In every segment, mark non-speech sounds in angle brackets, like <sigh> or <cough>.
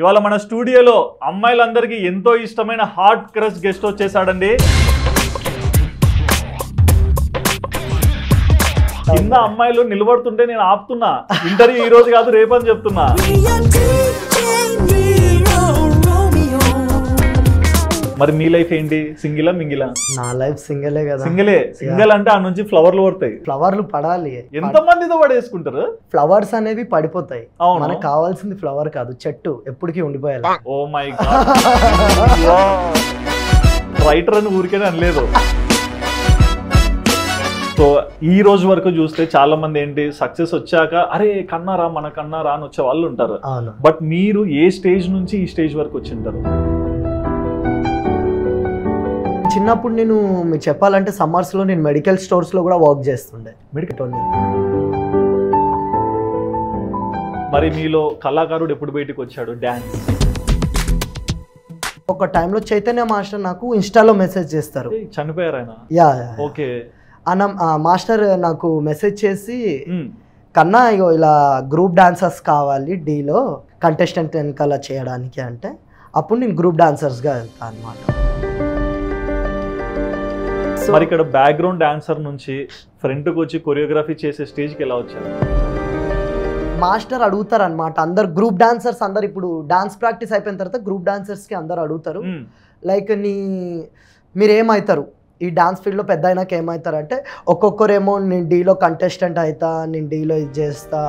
ఇవాళ మన స్టూడియోలో అమ్మాయిలందరికీ ఎంతో ఇష్టమైన హార్ట్ క్రష్ గెస్ట్ వచ్చేసాడండి కింద అమ్మాయిలు నిలబడుతుంటే నేను ఆపుతున్నా ఇంటర్వ్యూ ఈ రోజు కాదు రేపని చెప్తున్నా మరి మీ లైఫ్ ఏంటి సింగిలా మింగిలా నా లైఫ్ సింగిలే కదా సింగిలే సింగిల్ అంటే ఆ నుంచి ఫ్లవర్లు పడతాయి ఫ్లవర్లు పడాలి ఎంత మందితో పడేసుకుంటారు ఫ్లవర్స్ అనేవి పడిపోతాయి మనకు కావాల్సింది ఫ్లవర్ కాదు చెట్టు ఎప్పటికీ ఉండిపోయాలి ఓ మై రైటర్ అని ఊరికే అనలేదు సో ఈ రోజు వరకు చూస్తే చాలా మంది ఏంటి సక్సెస్ వచ్చాక అరే కన్నారా మన కన్నారా అని వచ్చే వాళ్ళు ఉంటారు బట్ మీరు ఏ స్టేజ్ నుంచి ఈ స్టేజ్ వరకు వచ్చింటారు చిన్నప్పుడు నేను మీరు చెప్పాలంటే సమ్మర్స్లో నేను మెడికల్ స్టోర్స్లో కూడా వర్క్ చేస్తుండే మెడికల్ మరి మీలో కళాకారుడు ఎప్పుడు బయటకు వచ్చాడు డ్యాన్స్ ఒక టైంలో చైతన్య మాస్టర్ నాకు ఇన్స్టాలో మెసేజ్ చేస్తారు చనిపోయారు యా ఓకే అన్న మాస్టర్ నాకు మెసేజ్ చేసి కన్నా ఇగో ఇలా గ్రూప్ డాన్సర్స్ కావాలి డీలో కంటెస్టెంట్ వెనకాల చేయడానికి అంటే అప్పుడు నేను గ్రూప్ డాన్సర్స్గా వెళ్తాను అనమాట మరి ఇక్కడ బ్యాక్గ్రౌండ్ డాన్సర్ నుంచి ఫ్రంట్కి వచ్చి కొరియోగ్రఫీ చేసే స్టేజ్కి ఎలా వచ్చారు మాస్టర్ అడుగుతారు అనమాట అందరు గ్రూప్ డాన్సర్స్ అందరు ఇప్పుడు డాన్స్ ప్రాక్టీస్ అయిపోయిన తర్వాత గ్రూప్ డాన్సర్స్కి అందరు అడుగుతారు లైక్ hmm. నీ మీరు ఏమవుతారు ఈ డాన్స్ ఫీల్డ్లో పెద్ద అయినాక ఏమవుతారంటే ఒక్కొక్కరేమో నేను డీలో కంటెస్టెంట్ అవుతా నేను డీలో ఇది చేస్తా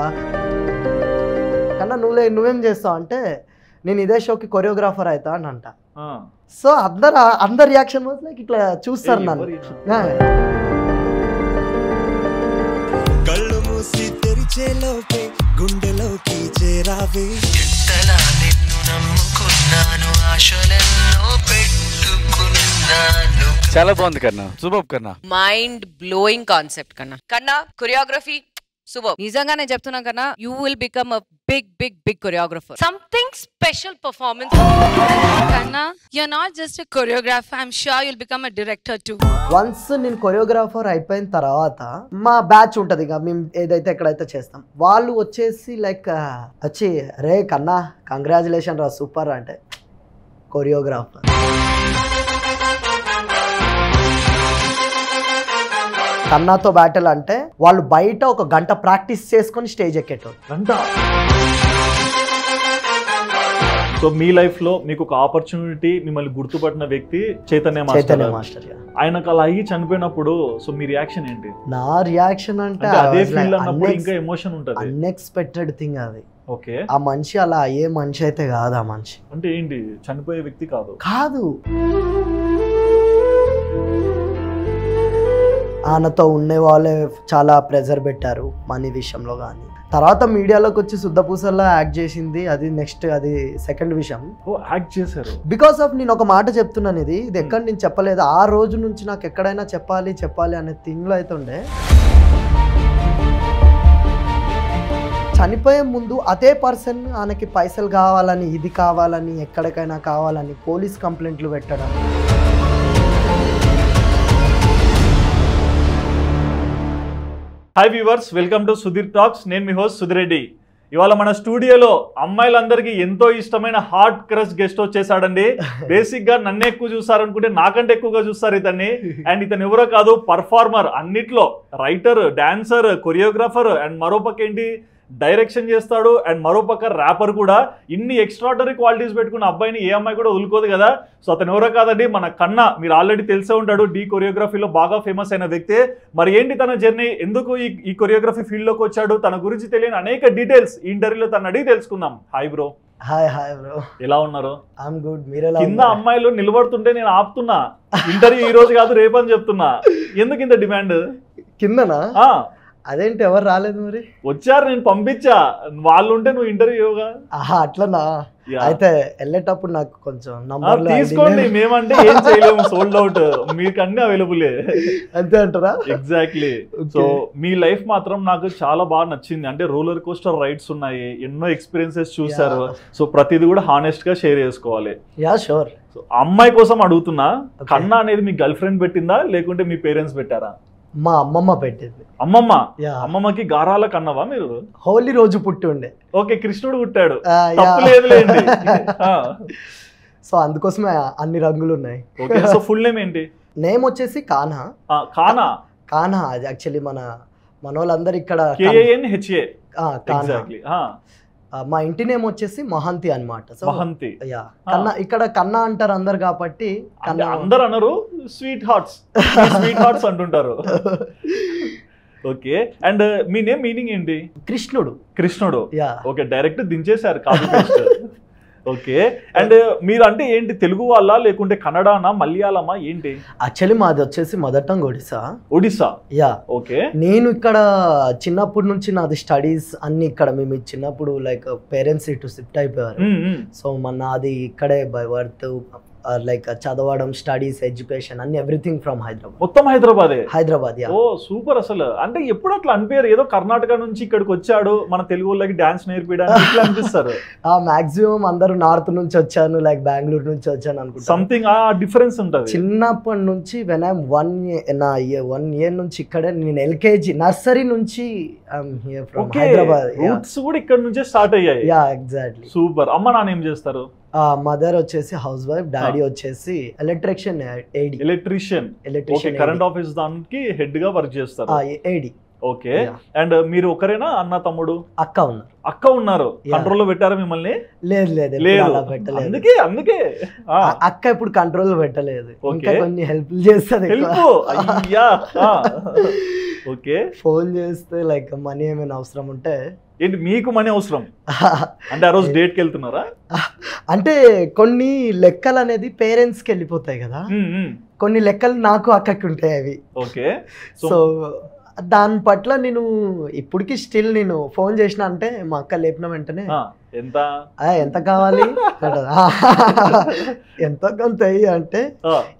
కన్నా నువ్వు నువ్వేం చేస్తావు అంటే నేను ఇదే షోకి కొరియోగ్రాఫర్ అవుతా అని అంటా సో అందరు అందరు రియాక్షన్ లైక్ ఇట్లా చూస్తారు నన్ను కళ్ళు మూసి తెరిచేలోపే గుండెలోకి చేరావే చాలా బాగుంది కన్నా సూపర్ కన్నా మైండ్ బ్లోయింగ్ కాన్సెప్ట్ కన్నా కన్నా కొరియోగ్రఫీ సూపర్ నిజంగా నేను చెప్తున్నా కన్నా you will become a big big big choreographer something special performance కన్నా are not just choreographer I'm sure will become a director too once నేను కొరియోగ్రాఫర్ అయిపోయిన తర్వాత మా బ్యాచ్ ఉంటది ఇక మేము ఏదైతే ఎక్కడైతే చేస్తాం వాళ్ళు వచ్చేసి లైక్ వచ్చి రే కన్నా కంగ్రాచులేషన్ రా సూపర్ అంటే కొరియోగ్రాఫర్ కన్నాతో బ్యాటిల్ అంటే వాళ్ళు బయట ఒక గంట ప్రాక్టీస్ చేసుకొని స్టేజ్ ఎక్కేటోళ్ళు గంట సో మీ లైఫ్ లో మీకు ఒక ఆపర్చునిటీ మిమ్మల్ని గుర్తుపట్టిన వ్యక్తి చైతన్య మాస్టర్ మాస్టర్ ఆయనకు అలా అయ్యి చనిపోయినప్పుడు సో మీ రియాక్షన్ ఏంటి నా రియాక్షన్ అంటే అదే ఫీల్ అన్నప్పుడు ఇంకా ఎమోషన్ ఉంటుంది అన్ఎక్స్పెక్టెడ్ థింగ్ అది ఓకే ఆ మనిషి అలా అయ్యే మనిషి అయితే కాదు ఆ మనిషి అంటే ఏంటి చనిపోయే వ్యక్తి కాదు కాదు ఆయనతో ఉండే వాళ్ళే చాలా ప్రెజర్ పెట్టారు మనీ విషయంలో కానీ తర్వాత మీడియాలోకి వచ్చి శుద్ధపూసల్లా యాక్ట్ చేసింది అది నెక్స్ట్ అది సెకండ్ విషయం యాక్ట్ చేశారు బికాస్ ఆఫ్ నేను ఒక మాట చెప్తున్నాను ఇది ఇది ఎక్కడ నేను చెప్పలేదు ఆ రోజు నుంచి నాకు ఎక్కడైనా చెప్పాలి చెప్పాలి అనే థింగ్లో అయితే ఉండే చనిపోయే ముందు అదే పర్సన్ ఆయనకి పైసలు కావాలని ఇది కావాలని ఎక్కడికైనా కావాలని పోలీస్ కంప్లైంట్లు పెట్టడం hi viewers welcome to Sudheer talks నేను మీ హోస్ట్ సుధిరెడ్డి ఇవాళ మన స్టూడియోలో అమ్మాయిలందరికీ ఎంతో ఇష్టమైన హార్ట్ క్రష్ గెస్ట్ వచ్చేసాడండి బేసిక్ గా నన్ను ఎక్కువ చూసారు అనుకుంటే నాకంటే ఎక్కువగా చూస్తారు ఇతన్ని అండ్ ఇతను ఎవరో కాదు పర్ఫార్మర్ అన్నిట్లో రైటర్ డాన్సర్ కొరియోగ్రాఫర్ అండ్ మరో ఏంటి డైరెక్షన్ చేస్తాడు అండ్ మరోపక్క ర్యాపర్ కూడా ఇన్ని ఎక్స్ట్రాడనరీ క్వాలిటీస్ పెట్టుకున్న అబ్బాయిని ఏ అమ్మాయి కూడా వదులుకోదు కదా సో అతను ఎవరో కాదండి మన కన్నా మీరు ఆల్రెడీ తెలిసే ఉంటాడు డీ కొరియోగ్రఫీలో బాగా ఫేమస్ అయిన వ్యక్తే మరి ఏంటి తన జర్నీ ఎందుకు ఈ ఈ కొరియోగ్రఫీ ఫీల్డ్లోకి వచ్చాడు తన గురించి తెలియని అనేక డీటెయిల్స్ ఈ ఇంటర్వ్యూలో తను అడిగి తెలుసుకుందాం hi bro hi hi bro ఎలా ఉన్నారు ఐఎమ్ గుడ్ మీరు ఎలా కింద అమ్మాయిలు నిలబడుతుంటే నేను ఆపుతున్నా ఇంటర్వ్యూ ఈ రోజు కాదు రేపని చెప్తున్నా ఎందుకు ఇంత డిమాండ్ కిందనా అదేంటి ఎవరు రాలేదు మరి వచ్చారు నేను పంపించా వాళ్ళు ఉంటే నువ్వు ఇంటర్వ్యూ ఆహా అట్లనా అయితే వెళ్ళేటప్పుడు నాకు కొంచెం తీసుకోండి మేమంటే ఏం చేయలేము సోల్డ్ అవుట్ అన్ని అవైలబుల్ అంతే అంటారా ఎగ్జాక్ట్లీ సో మీ లైఫ్ మాత్రం నాకు చాలా బాగా నచ్చింది అంటే రోలర్ కోస్టర్ రైడ్స్ ఉన్నాయి ఎన్నో ఎక్స్పీరియన్సెస్ చూసారు సో ప్రతిది కూడా హానెస్ట్ గా షేర్ చేసుకోవాలి యా షూర్ అమ్మాయి కోసం అడుగుతున్నా కన్నా అనేది మీ గర్ల్ ఫ్రెండ్ పెట్టిందా లేకుంటే మీ పేరెంట్స్ పెట్టారా మా అమ్మమ్మ పెట్టింది అమ్మమ్మ అమ్మమ్మకి గారాల కన్నవా మీరు హోలీ రోజు పుట్టి ఉండే ఓకే కృష్ణుడు పుట్టాడు <laughs> సో అందుకోసమే అన్ని రంగులు ఉన్నాయి సో ఫుల్ నేమ్ ఏంటి నేమ్ వచ్చేసి కానా కానా కానా అది యాక్చువల్లీ మన మనోళ్ళందరూ ఇక్కడ కానా మా ఇంటి నేమ్ వచ్చేసి మహంతి అనమాట మహంతి యా కన్నా ఇక్కడ కన్నా అంటారు అందరు కాబట్టి అందరు అనరు స్వీట్ హార్ట్స్ స్వీట్ హార్ట్స్ అంటుంటారు ఓకే అండ్ మీ నేమ్ మీనింగ్ ఏంటి కృష్ణుడు కృష్ణుడు యా ఓకే డైరెక్ట్ దించేశారు కాఫీ ఓకే అండ్ మీరు అంటే ఏంటి తెలుగు వాళ్ళ లేకుంటే కన్నడనా మలయాళమా ఏంటి యాక్చువల్లీ మాది వచ్చేసి మొదటంగా ఒడిస్సా ఒడిస్సా యా ఓకే నేను ఇక్కడ చిన్నప్పటి నుంచి నాది స్టడీస్ అన్ని ఇక్కడ మేము చిన్నప్పుడు లైక్ పేరెంట్స్ ఇటు షిఫ్ట్ అయిపోయారు సో మన నాది ఇక్కడే by birth like uh, uh, చదవడం స్టడీస్ ఎడ్యుకేషన్ అన్ని ఎవ్రీథింగ్ ఫ్రమ్ హైదరాబాద్ మొత్తం హైదరాబాద్ హైదరాబాద్ ఓ సూపర్ అసలు అంటే ఎప్పుడు అట్లా అనిపించారు ఏదో కర్ణాటక నుంచి ఇక్కడికి వచ్చాడు మన తెలుగు వాళ్ళకి డాన్స్ నేర్పించడానికి అనిపిస్తారు <laughs> ఆ మాక్సిమం అందరూ నార్త్ నుంచి వచ్చాను లైక్ బెంగళూరు నుంచి వచ్చాను అనుకుంటా సంథింగ్ ఆ డిఫరెన్స్ ఉంటుంది చిన్నప్పటి నుంచి వెన్ ఐమ్ వన్ నా వన్ ఇయర్ నుంచి ఇక్కడే నేను ఎల్కేజీ నర్సరీ నుంచి హైదరాబాద్ రూట్స్ కూడా ఇక్కడ నుంచే స్టార్ట్ అయ్యాయి యా ఎగ్జాక్ట్లీ సూపర్ అమ్మ నాన్న ఏం చేస్తారు మదర్ వచ్చేసి హౌస్ వైఫ్ డాడీ వచ్చేసి electrician electrician electrician current office దానికి హెడ్ గా వర్క్ చేస్తారు ఏడి ఓకే అండ్ మీరు ఒకరేనా అన్న తమ్ముడు అక్క ఉన్నారు అక్క ఉన్నారు కంట్రోల్ లో పెట్టారా మిమ్మల్ని లేదు లేదు పెట్టలేదు అందుకే అందుకే అక్క ఇప్పుడు కంట్రోల్ పెట్టలేదు ఇంకా కొన్ని హెల్ప్ అయ్యా <laughs> ఓకే ఫోన్ చేస్తే లైక్ మనీ ఏమైనా అవసరం ఉంటే ఏంటి మీకు మనీ అవసరం అంటే ఆ రోజు డేట్కి <laughs> వెళ్తున్నారా అంటే కొన్ని లెక్కలు అనేది పేరెంట్స్కి వెళ్ళిపోతాయి కదా కొన్ని లెక్కలు నాకు అక్కడికి ఉంటాయి అవి ఓకే సో దాని పట్ల నేను ఇప్పటికి స్టిల్ నేను ఫోన్ చేసిన అంటే మా అక్క లేపిన వెంటనే ఎంత ఎంత కావాలి ఎంతో కొంత అంటే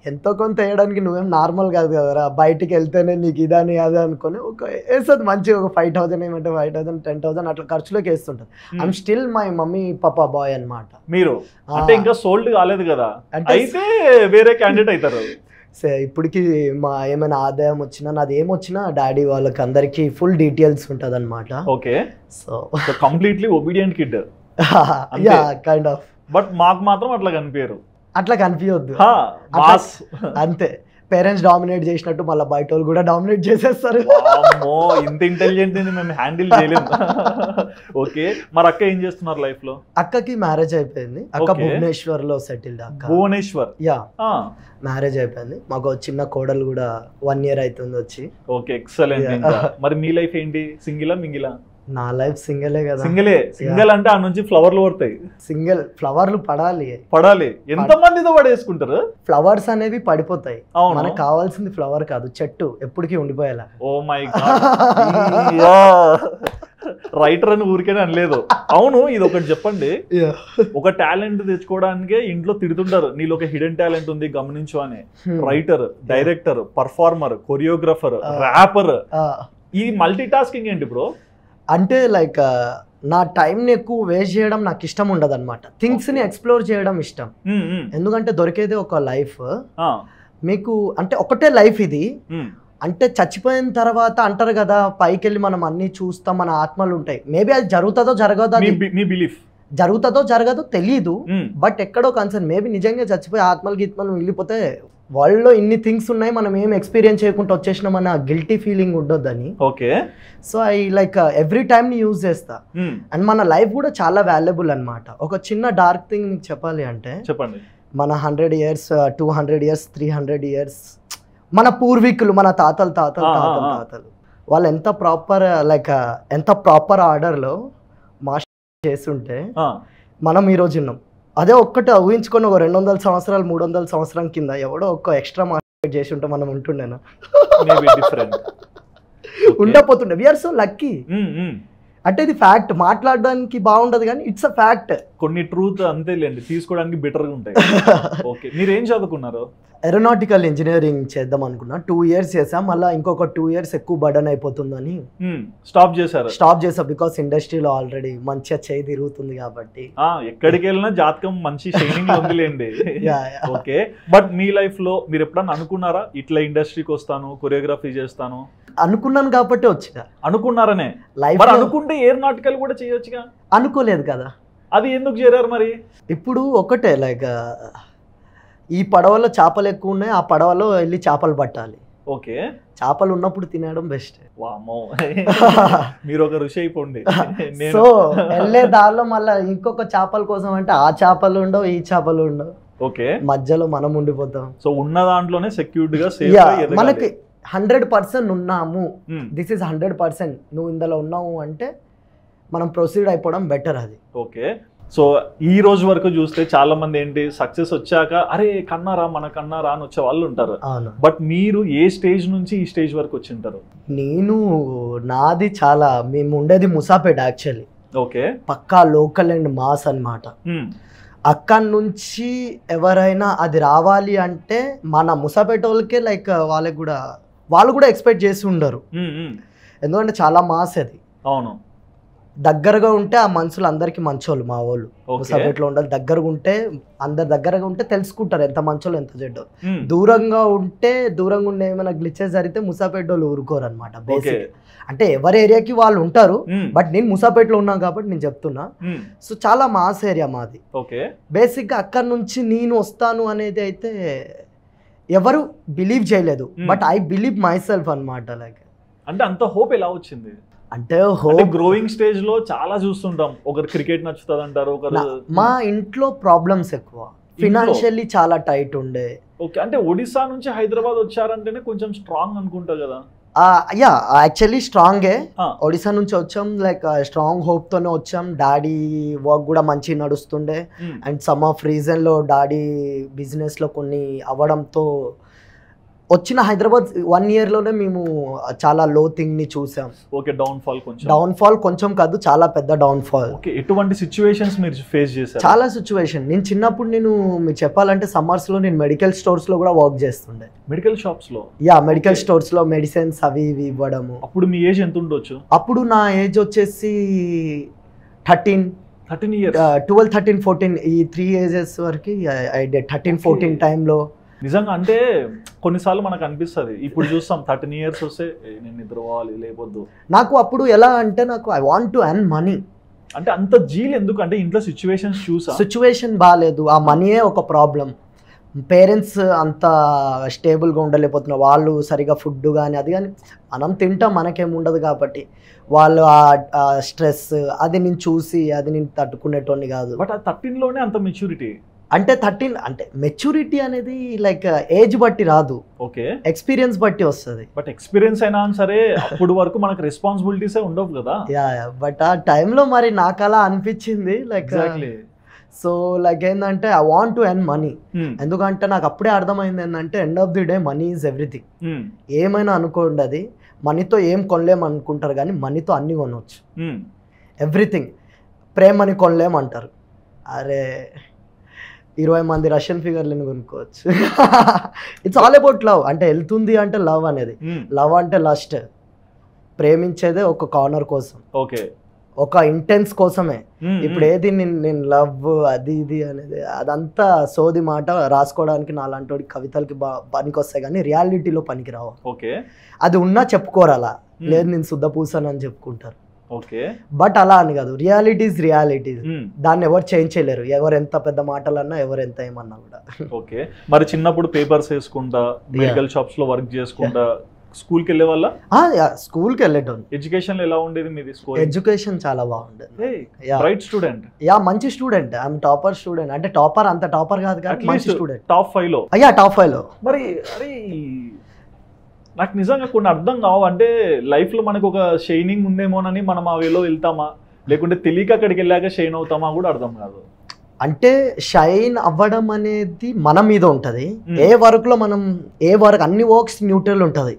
ఎంతో కొంత వేయడానికి నువ్వేం నార్మల్ కాదు కదరా బయటికి వెళ్తేనే నీకు ఇదని అది అనుకొని ఒక వేస్తుంది మంచి ఒక ఫైవ్ థౌసండ్ ఏమంటే ఫైవ్ థౌసండ్ టెన్ థౌసండ్ అట్లా ఖర్చులోకి వేస్తుంటారు I'm still my mummy papa boy అనమాట మీరు అంటే ఇంకా సోల్డ్ కాలేదు కదా అంటే వేరే క్యాండిడేట్ అవుతారు ఇప్పటికి మా ఏమైనా ఆదాయం వచ్చినా నాది ఏమొచ్చినా డాడీ వాళ్ళకి అందరికి ఫుల్ డీటెయిల్స్ ఉంటుంది అనమాట okay so completely obedient <laughs> kid yeah kind of but మాకు మాత్రం అట్లా కనిపించరు అట్లా కనిపించొద్దు అంతే పేరెంట్స్ డామినేట్ చేసినట్టు మళ్ళీ బయట వాళ్ళు కూడా డామినేట్ చేసేస్తారు ఇంత ఇంటెలిజెంట్ మేము హ్యాండిల్ చేయలేము ఓకే మరి అక్క ఏం చేస్తున్నారు లైఫ్ లో అక్కకి మ్యారేజ్ అయిపోయింది అక్క భువనేశ్వర్ లో సెటిల్డ్ అక్క భువనేశ్వర్ యా మ్యారేజ్ అయిపోయింది మాకు చిన్న కోడలు కూడా వన్ ఇయర్ అవుతుంది వచ్చి ఓకే ఎక్సలెంట్ మరి మీ లైఫ్ ఏంటి సింగిలా మింగిలా నా లైఫ్ సింగిలే కదా సింగలే సింగిల్ అంటే ఆ నుంచి ఫ్లవర్లు పడతాయి సింగిల్ ఫ్లవర్లు పడాలి పడాలి ఎంత మందితో పడేసుకుంటారు ఫ్లవర్స్ అనేవి పడిపోతాయి మనకు కావాల్సింది ఫ్లవర్ కాదు చెట్టు ఎప్పటికీ ఉండిపోయేలా ఓ మై రైటర్ అని ఊరికేనే అనలేదు అవును ఇది ఒకటి చెప్పండి ఒక టాలెంట్ తెచ్చుకోవడానికి ఇంట్లో తిడుతుంటారు నీలో ఒక హిడెన్ టాలెంట్ ఉంది గమనించు అని hmm. Writer director performer choreographer rapper ఈ మల్టీ టాస్కింగ్ ఏంటి బ్రో అంటే లైక్ నా టైంని ఎక్కువ వేస్ట్ చేయడం నాకు ఇష్టం ఉండదు అనమాట థింగ్స్ని ఎక్స్ప్లోర్ చేయడం ఇష్టం hmm, hmm. ఎందుకంటే దొరికేది ఒక లైఫ్ మీకు అంటే ఒకటే లైఫ్ ఇది hmm. అంటే చచ్చిపోయిన తర్వాత అంటారు కదా పైకి వెళ్ళి మనం అన్ని చూస్తాం మన ఆత్మలు ఉంటాయి మేబీ అది జరుగుతుందో జరగదో అది బిలీఫ్ జరుగుతుందో జరగదో తెలియదు బట్ ఎక్కడో కన్సర్న్ మేబీ నిజంగా చచ్చిపోయి ఆత్మలు గీత్మలు వెళ్ళిపోతే వాళ్ళలో ఇన్ని థింగ్స్ ఉన్నాయి మనం ఏం ఎక్స్పీరియన్స్ చేయకుండా వచ్చేసినామన్న గిల్టీ ఫీలింగ్ ఉండొద్దని okay so I like every ని యూజ్ చేస్తా అండ్ మన లైఫ్ కూడా చాలా వాల్యుబుల్ అనమాట ఒక చిన్న డార్క్ థింగ్ మీకు చెప్పాలి అంటే చెప్పండి మన hundred years two hundred years three hundred years మన పూర్వీకులు మన తాతలు తాతలు తాతలు తాతలు వాళ్ళు ఎంత ప్రాపర్ లైక్ ఎంత ప్రాపర్ ఆర్డర్లో మాస్టర్ చేస్తుంటే మనం ఈరోజు ఉన్నాం అదే ఒక్కటి ఊహించుకొని ఒక రెండు వందల సంవత్సరాలు మూడు వందల సంవత్సరం కింద ఎవడో ఒక్క ఎక్స్ట్రా మార్కెట్ చేసి ఉంటే మనం ఉంటుండేనా <laughs> ఉండపోతుండే ఆర్ సో లక్కీ అంటే ఇది ఫ్యాక్ట్ మాట్లాడడానికి బాగుండదు కానీ ఇట్స్ అ ఫ్యాక్ట్ కొన్ని ట్రూత్ అంతేలేండి తీసుకోవడానికి బెటర్గా ఉంటాయి ఓకే మీరు ఏం చదువుకున్నారు ఎరోనాటికల్ ఇంజనీరింగ్ చేద్దాం అనుకున్నా టూ ఇయర్స్ చేసాం మళ్ళీ ఇంకొక టూ ఇయర్స్ ఎక్కువ బర్డన్ అయిపోతుందని స్టాప్ hmm. చేశారు స్టాప్ చేసా బికాస్ ఇండస్ట్రీలో ఆల్రెడీ మంచిగా చేయి తిరుగుతుంది కాబట్టి ఎక్కడికి వెళ్ళినా జాతకం మంచి ఉందిలేండి ఓకే <laughs> బట్ మీ లైఫ్ లో మీరు ఎప్పుడన్నా అనుకున్నారా ఇట్లా ఇండస్ట్రీకి వస్తాను కొరియోగ్రఫీ చేస్తాను అనుకున్నాను కాబట్టి వచ్చిగా అనుకున్నారనే లైఫ్ అనుకుంటే ఏరోనాటికల్ కూడా చేయొచ్చుగా అనుకోలేదు కదా అది ఎందుకు చేరారు మరి ఇప్పుడు ఒకటే లైక్ ఈ పడవలో చేపలు ఎక్కువ ఉన్నాయి ఆ పడవలో వెళ్ళి చేపలు పట్టాలి ఓకే చేపలు ఉన్నప్పుడు తినడం బెస్ట్ <laughs> మీరు ఒక ఋషి అయిపోండి <laughs> సో వెళ్ళే దారిలో మళ్ళీ ఇంకొక చేపల కోసం అంటే ఆ చేపలు ఉండవు ఈ చేపలు ఉండవు ఓకే మధ్యలో మనం ఉండిపోతాం సో ఉన్న దాంట్లోనే సెక్యూర్డ్ గా మనకి హండ్రెడ్ పర్సెంట్ ఉన్నాము దిస్ ఇస్ హండ్రెడ్ పర్సెంట్ నువ్వు ఇందులో ఉన్నావు అంటే మనం ప్రొసీడ్ అయిపోవడం బెటర్ అది ఓకే సో ఈ రోజు వరకు చూస్తే చాలా మంది ఏంటి సక్సెస్ వచ్చాక అరే కన్నారా మన కన్నారా అని వచ్చే వాళ్ళు ఉంటారు బట్ మీరు ఏ స్టేజ్ నుంచి ఈ స్టేజ్ వరకు వచ్చి ఉంటారు నేను నాది చాలా మేము ఉండేది ముసాపేట యాక్చువల్లీ ఓకే పక్కా లోకల్ అండ్ మాస్ అనమాట అక్కడ నుంచి ఎవరైనా అది రావాలి అంటే మన ముసాపేట వాళ్ళకే లైక్ వాళ్ళకి కూడా వాళ్ళు కూడా ఎక్స్పెక్ట్ చేసి ఉండరు ఎందుకంటే చాలా మాస్ అది అవును దగ్గరగా ఉంటే ఆ మనుషులు అందరికీ మంచోళ్ళు మా వాళ్ళు సపరేట్లో ఉండాలి దగ్గరగా ఉంటే అందరు దగ్గరగా ఉంటే తెలుసుకుంటారు ఎంత మంచోళ్ళు ఎంత చెడ్డో దూరంగా ఉంటే దూరంగా ఉండే ఏమైనా గ్లిచెస్ జరిగితే ముసాపేట వాళ్ళు ఊరుకోరు అనమాట బేసిక్ అంటే ఎవరి ఏరియాకి వాళ్ళు ఉంటారు బట్ నేను ముసాపేటలో ఉన్నాను కాబట్టి నేను చెప్తున్నా సో చాలా మాస్ ఏరియా మాది బేసిక్ గా అక్కడ నుంచి నేను వస్తాను అనేది అయితే ఎవరు బిలీవ్ చేయలేదు but I believe myself అనమాట లైక్ అంటే అంత హోప్ ఎలా వచ్చింది అంటే హోప్ గ్రోయింగ్ స్టేజ్ లో చాలా చూస్తుంటాం ఒకరు క్రికెట్ నచ్చుతుంది అంటారు ఒకరు మా ఇంట్లో ప్రాబ్లమ్స్ ఎక్కువ ఫినాన్షియల్లీ చాలా టైట్ ఉండే ఓకే అంటే ఒడిస్సా నుంచి హైదరాబాద్ వచ్చారంటేనే కొంచెం స్ట్రాంగ్ అనుకుంటావు కదా యా యాక్చువల్లీ స్ట్రాంగే ఒడిశా నుంచి వచ్చాం లైక్ స్ట్రాంగ్ హోప్తోనే వచ్చాం డాడీ వర్క్ కూడా మంచి నడుస్తుండే అండ్ సమ్ ఆఫ్ రీజన్లో డాడీ బిజినెస్లో కొన్ని అవ్వడంతో వచ్చిన హైదరాబాద్ వన్ ఇయర్లోనే మేము చాలా లో థింగ్ని చూసాం ఓకే డౌన్ఫాల్ కొంచెం డౌన్ఫాల్ కొంచెం కాదు చాలా పెద్ద డౌన్ఫాల్ ఓకే ఎటువంటి సిచ్యువేషన్స్ మీరు ఫేస్ చేశారు చాలా సిచ్యువేషన్ నేను చిన్నప్పుడు నేను మీరు చెప్పాలంటే సమ్మర్స్లో నేను మెడికల్ స్టోర్స్లో కూడా వర్క్ చేస్తుండే మెడికల్ షాప్స్లో యా మెడికల్ స్టోర్స్లో మెడిసిన్స్ అవి ఇవి ఇవ్వడము అప్పుడు మీ ఏజ్ ఎంత ఉండొచ్చు అప్పుడు నా ఏజ్ వచ్చేసి thirteen thirteen year twelve thirteen fourteen ఈ త్రీ ఏజెస్ వరకు థర్టీన్ ఫోర్టీన్ టైంలో నిజంగా అంటే కొన్నిసార్లు మనకు అనిపిస్తుంది ఇప్పుడు చూస్తాం థర్టీన్ ఇయర్స్ వస్తే నేను పోవాలి లేకపోద్దు నాకు అప్పుడు ఎలా అంటే నాకు I want to earn money అంటే అంత జీల్ ఎందుకు అంటే ఇంట్లో సిచ్యువేషన్స్ చూసా సిచ్యువేషన్ బాగాలేదు ఆ మనీయే ఒక ప్రాబ్లం పేరెంట్స్ అంత స్టేబుల్గా ఉండలేకపోతున్నారు వాళ్ళు సరిగా ఫుడ్ కానీ అది కానీ మనం తింటాం ఉండదు కాబట్టి వాళ్ళు ఆ స్ట్రెస్ అది నేను చూసి అది నేను తట్టుకునేటోని కాదు బట్ ఆ థర్టీన్లోనే అంత మెచ్యూరిటీ అంటే థర్టీన్ అంటే మెచ్యూరిటీ అనేది లైక్ ఏజ్ uh, బట్టి రాదు ఓకే ఎక్స్పీరియన్స్ బట్టి వస్తుంది బట్ ఎక్స్పీరియన్స్ అయినా సరే అప్పుడు వరకు మనకు రెస్పాన్సిబిలిటీస్ ఉండవు కదా యా బట్ ఆ టైంలో మరి నాకు అలా అనిపించింది లైక్ సో లైక్ ఏంటంటే I want to earn money ఎందుకంటే నాకు అప్పుడే అర్థమైంది ఏంటంటే end of the day money is everything ఏమైనా అనుకోండి అది మనీతో ఏం కొనలేము అనుకుంటారు కానీ మనీతో అన్ని కొనవచ్చు ఎవ్రీథింగ్ hmm. ప్రేమని కొనలేమంటారు అరే ఇరవై మంది రష్యన్ ఫిగర్లను కొనుక్కోవచ్చు ఇట్స్ ఆల్ అబౌట్ లవ్ అంటే వెళ్తుంది అంటే లవ్ అనేది లవ్ hmm. అంటే లస్ట్ ప్రేమించేదే ఒక కార్నర్ కోసం ఓకే ఒక ఇంటెన్స్ కోసమే hmm, hmm. ఇప్పుడు ఏది నేను లవ్ అది ఇది అనేది అదంతా సోది మాట రాసుకోవడానికి నా లాంటి కవితలకి వస్తాయి కానీ రియాలిటీలో పనికిరావు ఓకే అది ఉన్నా చెప్పుకోరు అలా లేదు నేను శుద్ధ పూసాను అని చెప్పుకుంటారు ఓకే బట్ అలా అని కాదు రియాలిటీస్ రియాలిటీస్ hmm. దాన్ని ఎవరు చేంజ్ చేయలేరు ఎవరు ఎంత పెద్ద మాటలు అన్నా ఎవరు ఎంత ఏమన్నా కూడా ఓకే మరి చిన్నప్పుడు పేపర్స్ వేసుకుంటా మెడికల్ షాప్స్ లో వర్క్ చేసుకుంటా స్కూల్కి వెళ్ళే వాళ్ళ స్కూల్కి వెళ్ళేటోళ్ళు ఎడ్యుకేషన్ ఎలా ఉండేది మీది స్కూల్ ఎడ్యుకేషన్ చాలా బాగుండేది రైట్ స్టూడెంట్ యా మంచి స్టూడెంట్ ఐఎమ్ టాపర్ స్టూడెంట్ అంటే టాపర్ అంత టాపర్ కాదు కానీ మంచి స్టూడెంట్ టాప్ ఫైవ్ లో అయ్యా టాప్ ఫైవ్ లో మరి నాకు నిజంగా కొన్ని అర్థం కావు అంటే లైఫ్లో మనకు ఒక షైనింగ్ ఉందేమోనని మనం ఆ వేలో వెళ్తామా లేకుంటే తెలియక అక్కడికి వెళ్ళాక షైన్ అవుతామా కూడా అర్థం కాదు అంటే షైన్ అవ్వడం అనేది మన మీద ఉంటుంది ఏ వర్క్లో మనం ఏ వర్క్ అన్ని వర్క్స్ న్యూట్రల్ ఉంటుంది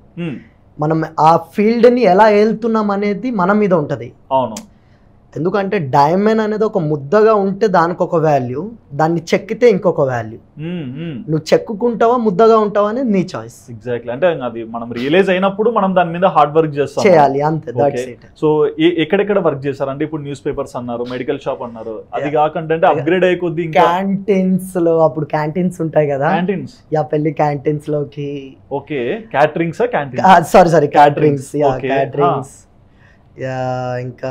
మనం ఆ ఫీల్డ్ని ఎలా వెళ్తున్నాం అనేది మన మీద ఉంటుంది అవును ఎందుకంటే డైమండ్ అనేది ఒక ముద్దగా ఉంటే దానికి ఒక వాల్యూ దాన్ని చెక్కితే ఇంకొక వాల్యూ నువ్వు చెక్కుకుంటావా ముద్దగా ఉంటావా అనేది నీ చాయిస్ ఎగ్జాక్ట్లీ అంటే అది మనం రియలైజ్ అయినప్పుడు మనం దాని మీద హార్డ్ వర్క్ చేస్తాం చేయాలి అంతే సో ఎక్కడెక్కడ వర్క్ చేశారంటే ఇప్పుడు న్యూస్ పేపర్స్ అన్నారు మెడికల్ షాప్ అన్నారు అది కాకుండా అప్గ్రేడ్ అయిపోద్ది కొద్ది క్యాంటీన్స్ లో అప్పుడు క్యాంటీన్స్ ఉంటాయి కదా క్యాంటీన్స్ యా పెళ్లి క్యాంటీన్స్ లోకి okay caterings canteen sorry sorry caterings yeah caterings ఇంకా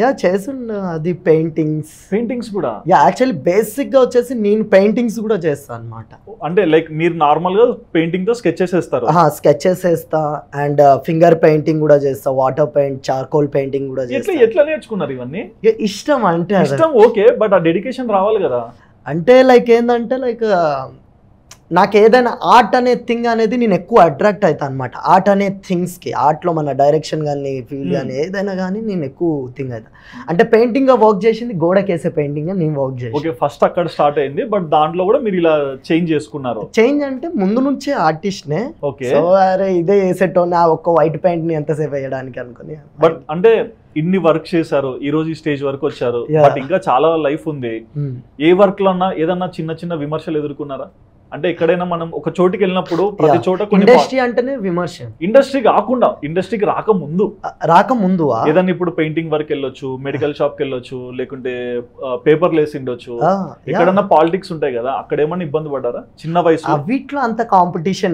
యా చేస్తుండ అది పెయింటింగ్స్ పెయింటింగ్స్ కూడా యా యాక్చువల్లీ బేసిక్ గా వచ్చేసి నేను పెయింటింగ్స్ కూడా చేస్తాను అనమాట అంటే లైక్ మీరు నార్మల్ గా పెయింటింగ్ తో స్కెచెస్ వేస్తారు స్కెచెస్ వేస్తా అండ్ ఫింగర్ పెయింటింగ్ కూడా చేస్తా వాటర్ పెయింట్ చార్కోల్ పెయింటింగ్ కూడా చేస్తా ఎట్లా నేర్చుకున్నారు ఇవన్నీ ఇష్టం అంటే ఇష్టం ఓకే బట్ ఆ డెడికేషన్ రావాలి కదా అంటే లైక్ ఏంటంటే లైక్ నాకు ఏదైనా ఆర్ట్ అనే థింగ్ అనేది నేను ఎక్కువ అట్రాక్ట్ అవుతా అనమాట ఆర్ట్ అనే థింగ్స్కి ఆర్ట్లో మన డైరెక్షన్ కానీ ఫీల్ కానీ hmm. ఏదైనా కానీ నేను ఎక్కువ థింగ్ అవుతా అంటే పెయింటింగ్గా వర్క్ చేసింది గోడకేసే పెయింటింగ్ నేను వర్క్ చేసి ఓకే ఫస్ట్ అక్కడ స్టార్ట్ అయింది బట్ దాంట్లో కూడా మీరు ఇలా చేంజ్ చేసుకున్నారు చేంజ్ అంటే ముందు నుంచే ఆర్టిస్ట్నే ఓకే సో అరే ఇదే వేసేటోని ఆ ఒక్క వైట్ పెయింట్ని ఎంతసేపు వేయడానికి అనుకుని బట్ అంటే ఇన్ని వర్క్ చేశారు ఈ రోజు ఈ స్టేజ్ వరకు వచ్చారు బట్ ఇంకా చాలా లైఫ్ ఉంది hmm. ఏ వర్క్ లో ఏదన్నా చిన్న చిన్న విమర్శలు ఎదుర్కొన్నారా అంటే ఎక్కడైనా మనం ఒక చోటుకి వెళ్ళినప్పుడు ప్రతి చోట ఇండస్ట్రీ అంటేనే విమర్శ ఇండస్ట్రీ కాకుండా ఇండస్ట్రీకి రాకముందు రాకముందు ఏదన్నా ఇప్పుడు పెయింటింగ్ వర్క్ వెళ్ళొచ్చు మెడికల్ షాప్ కి వెళ్ళొచ్చు లేకుంటే పేపర్ లేసి ఉండొచ్చు ఎక్కడన్నా పాలిటిక్స్ ఉంటాయి కదా అక్కడ ఏమైనా ఇబ్బంది పడ్డారా చిన్న వయసు వీటిలో అంత కాంపిటీషన్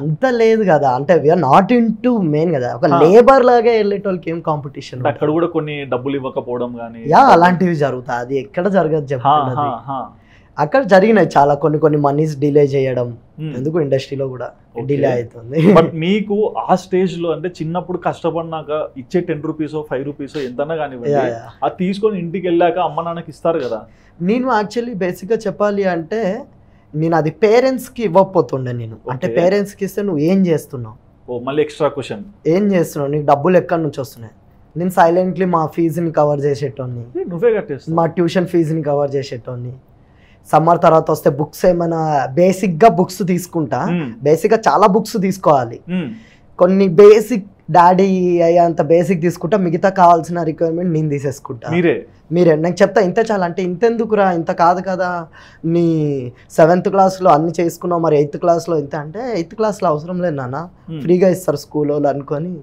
అంత లేదు కదా అంటే we're not into main కదా ఒక లేబర్ లాగా వెళ్ళేటోళ్ళకి ఏం కాంపిటీషన్ అక్కడ కూడా కొన్ని డబ్బులు ఇవ్వకపోవడం కానీ అలాంటివి జరుగుతాయి అది ఎక్కడ జరగదు చెప్పండి అక్కడ జరిగినాయి చాలా కొన్ని కొన్ని మనీస్ డిలే చేయడం hmm. ఎందుకు ఇండస్ట్రీలో కూడా డిలే అవుతుంది బట్ మీకు ఆ స్టేజ్ లో అంటే చిన్నప్పుడు కష్టపడినాక ఇచ్చే టెన్ రూపీస్ ఫైవ్ రూపీస్ ఎంతనా కానివ్వండి అది తీసుకొని ఇంటికి వెళ్ళాక అమ్మ నాన్నకి ఇస్తారు కదా నేను యాక్చువల్లీ బేసిక్ గా చెప్పాలి అంటే నేను అది పేరెంట్స్కి ఇవ్వకపోతుండే నేను అంటే పేరెంట్స్కి ఇస్తే నువ్వు ఏం చేస్తున్నావు మళ్ళీ ఎక్స్ట్రా క్వశ్చన్ ఏం చేస్తున్నావు నీకు డబ్బులు ఎక్కడి నుంచి వస్తున్నాయి నేను సైలెంట్లీ మా ఫీజుని కవర్ చేసేటోని నువ్వే కట్టేస్తా మా ట్యూషన్ ఫీజుని కవర్ చేసేటోని సమ్మర్ తర్వాత వస్తే బుక్స్ ఏమైనా బేసిక్గా బుక్స్ తీసుకుంటా బేసిక్గా చాలా బుక్స్ తీసుకోవాలి కొన్ని బేసిక్ డాడీ అయ్యేంత బేసిక్ తీసుకుంటా మిగతా కావాల్సిన రిక్వైర్మెంట్ నేను తీసేసుకుంటా మీరే నాకు చెప్తా ఇంత చాలా అంటే ఇంతెందుకురా ఇంత కాదు కదా నీ సెవెంత్ క్లాస్లో అన్ని చేసుకున్నావు మరి ఎయిత్ క్లాస్లో ఇంత అంటే ఎయిత్ క్లాస్లో అవసరం లేదు నాన్న ఫ్రీగా ఇస్తారు స్కూల్లో అనుకొని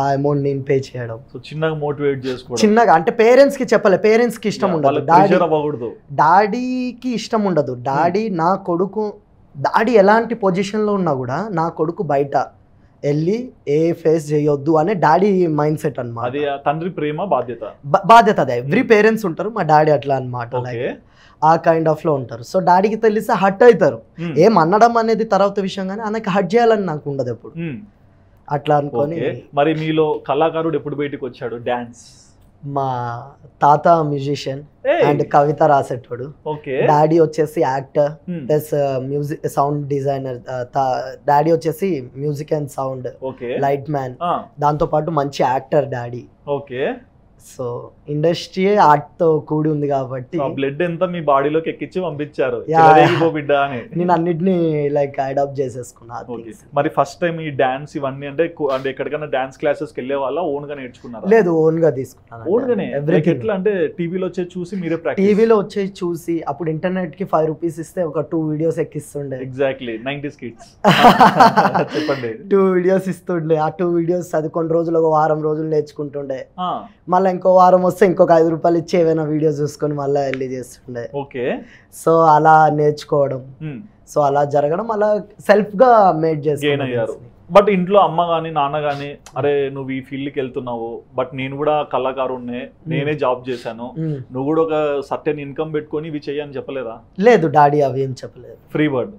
ఆ అమౌంట్ నేను పే చేయడం చిన్నగా మోటివేట్ చిన్నగా అంటే పేరెంట్స్ కి చెప్పలే పేరెంట్స్ కి ఇష్టం ఉండదు డాడీ డాడీకి ఇష్టం ఉండదు డాడీ hmm. నా కొడుకు డాడీ ఎలాంటి పొజిషన్లో ఉన్నా కూడా నా కొడుకు బయట వెళ్ళి ఏ ఫేస్ చేయొద్దు అనే డాడీ మైండ్ సెట్ అనమాట తండ్రి ప్రేమ బాధ్యత బాధ్యత అదే ఎవ్రీ పేరెంట్స్ hmm. ఉంటారు మా డాడీ అట్లా అనమాట ఆ కైండ్ ఆఫ్ లో ఉంటారు సో డాడీకి తెలిస్తే హట్ అవుతారు hmm. ఏం అనడం అనేది తర్వాత విషయం కానీ ఆయనకి హట్ చేయాలని నాకు ఉండదు ఎప్పుడు అట్లా అనుకొని మరి మీలో కళాకారుడు ఎప్పుడు బయటకు వచ్చాడు డాన్స్ మా తాత మ్యూజిషియన్ అండ్ కవిత రాసేటోడు డాడీ వచ్చేసి actor plus music sound designer daddy వచ్చేసి music and sound light man దాంతో పాటు మంచి actor daddy so industry art తో కూడి ఉంది కాబట్టి బ్లడ్ ఎంత మీ బాడీలోకి ఎక్కించి పంపించారు అని నేను అన్నిటిని లైక్ అడాప్ట్ చేసేసుకున్నా మరి ఫస్ట్ టైం ఈ డాన్స్ ఇవన్నీ అంటే అంటే ఎక్కడికైనా డాన్స్ క్లాసెస్ వెళ్ళే వాళ్ళ ఓన్ గా నేర్చుకున్నారు లేదు ఓన్ గా తీసుకున్నాను ఓన్ గానే ఎట్లా అంటే టీవీలో వచ్చే చూసి మీరే టీవీలో వచ్చే చూసి అప్పుడు ఇంటర్నెట్ కి ఫైవ్ రూపీస్ ఇస్తే ఒక టూ వీడియోస్ ఎక్కిస్తుండే ఎగ్జాక్ట్లీ నైన్టీస్ కిడ్స్ చెప్పండి టూ వీడియోస్ ఇస్తుండే ఆ టూ వీడియోస్ అది కొన్ని రోజులు ఒక వారం రోజులు నేర్చుకుంటుండే మళ్ళీ ఇంకో వారం వస్తే ఇంకొక ఐదు రూపాయలు ఇచ్చి ఏమైనా వీడియో చూసుకొని మళ్ళీ వెళ్ళి చేస్తుండే ఓకే సో అలా నేర్చుకోవడం సో అలా జరగడం అలా సెల్ఫ్గా మేడ్ చేసుకున్నాను బట్ ఇంట్లో అమ్మ కానీ నాన్న కానీ అరే నువ్వు ఈ ఫీల్డ్కి వెళ్తున్నావు బట్ నేను కూడా కళాకారుణ్ణే నేనే జాబ్ చేశాను నువ్వు కూడా ఒక సర్టెన్ ఇన్కమ్ పెట్టుకొని ఇవి చెయ్యని చెప్పలేదా లేదు డాడీ అవి ఏం చెప్పలేదు ఫ్రీ బర్డ్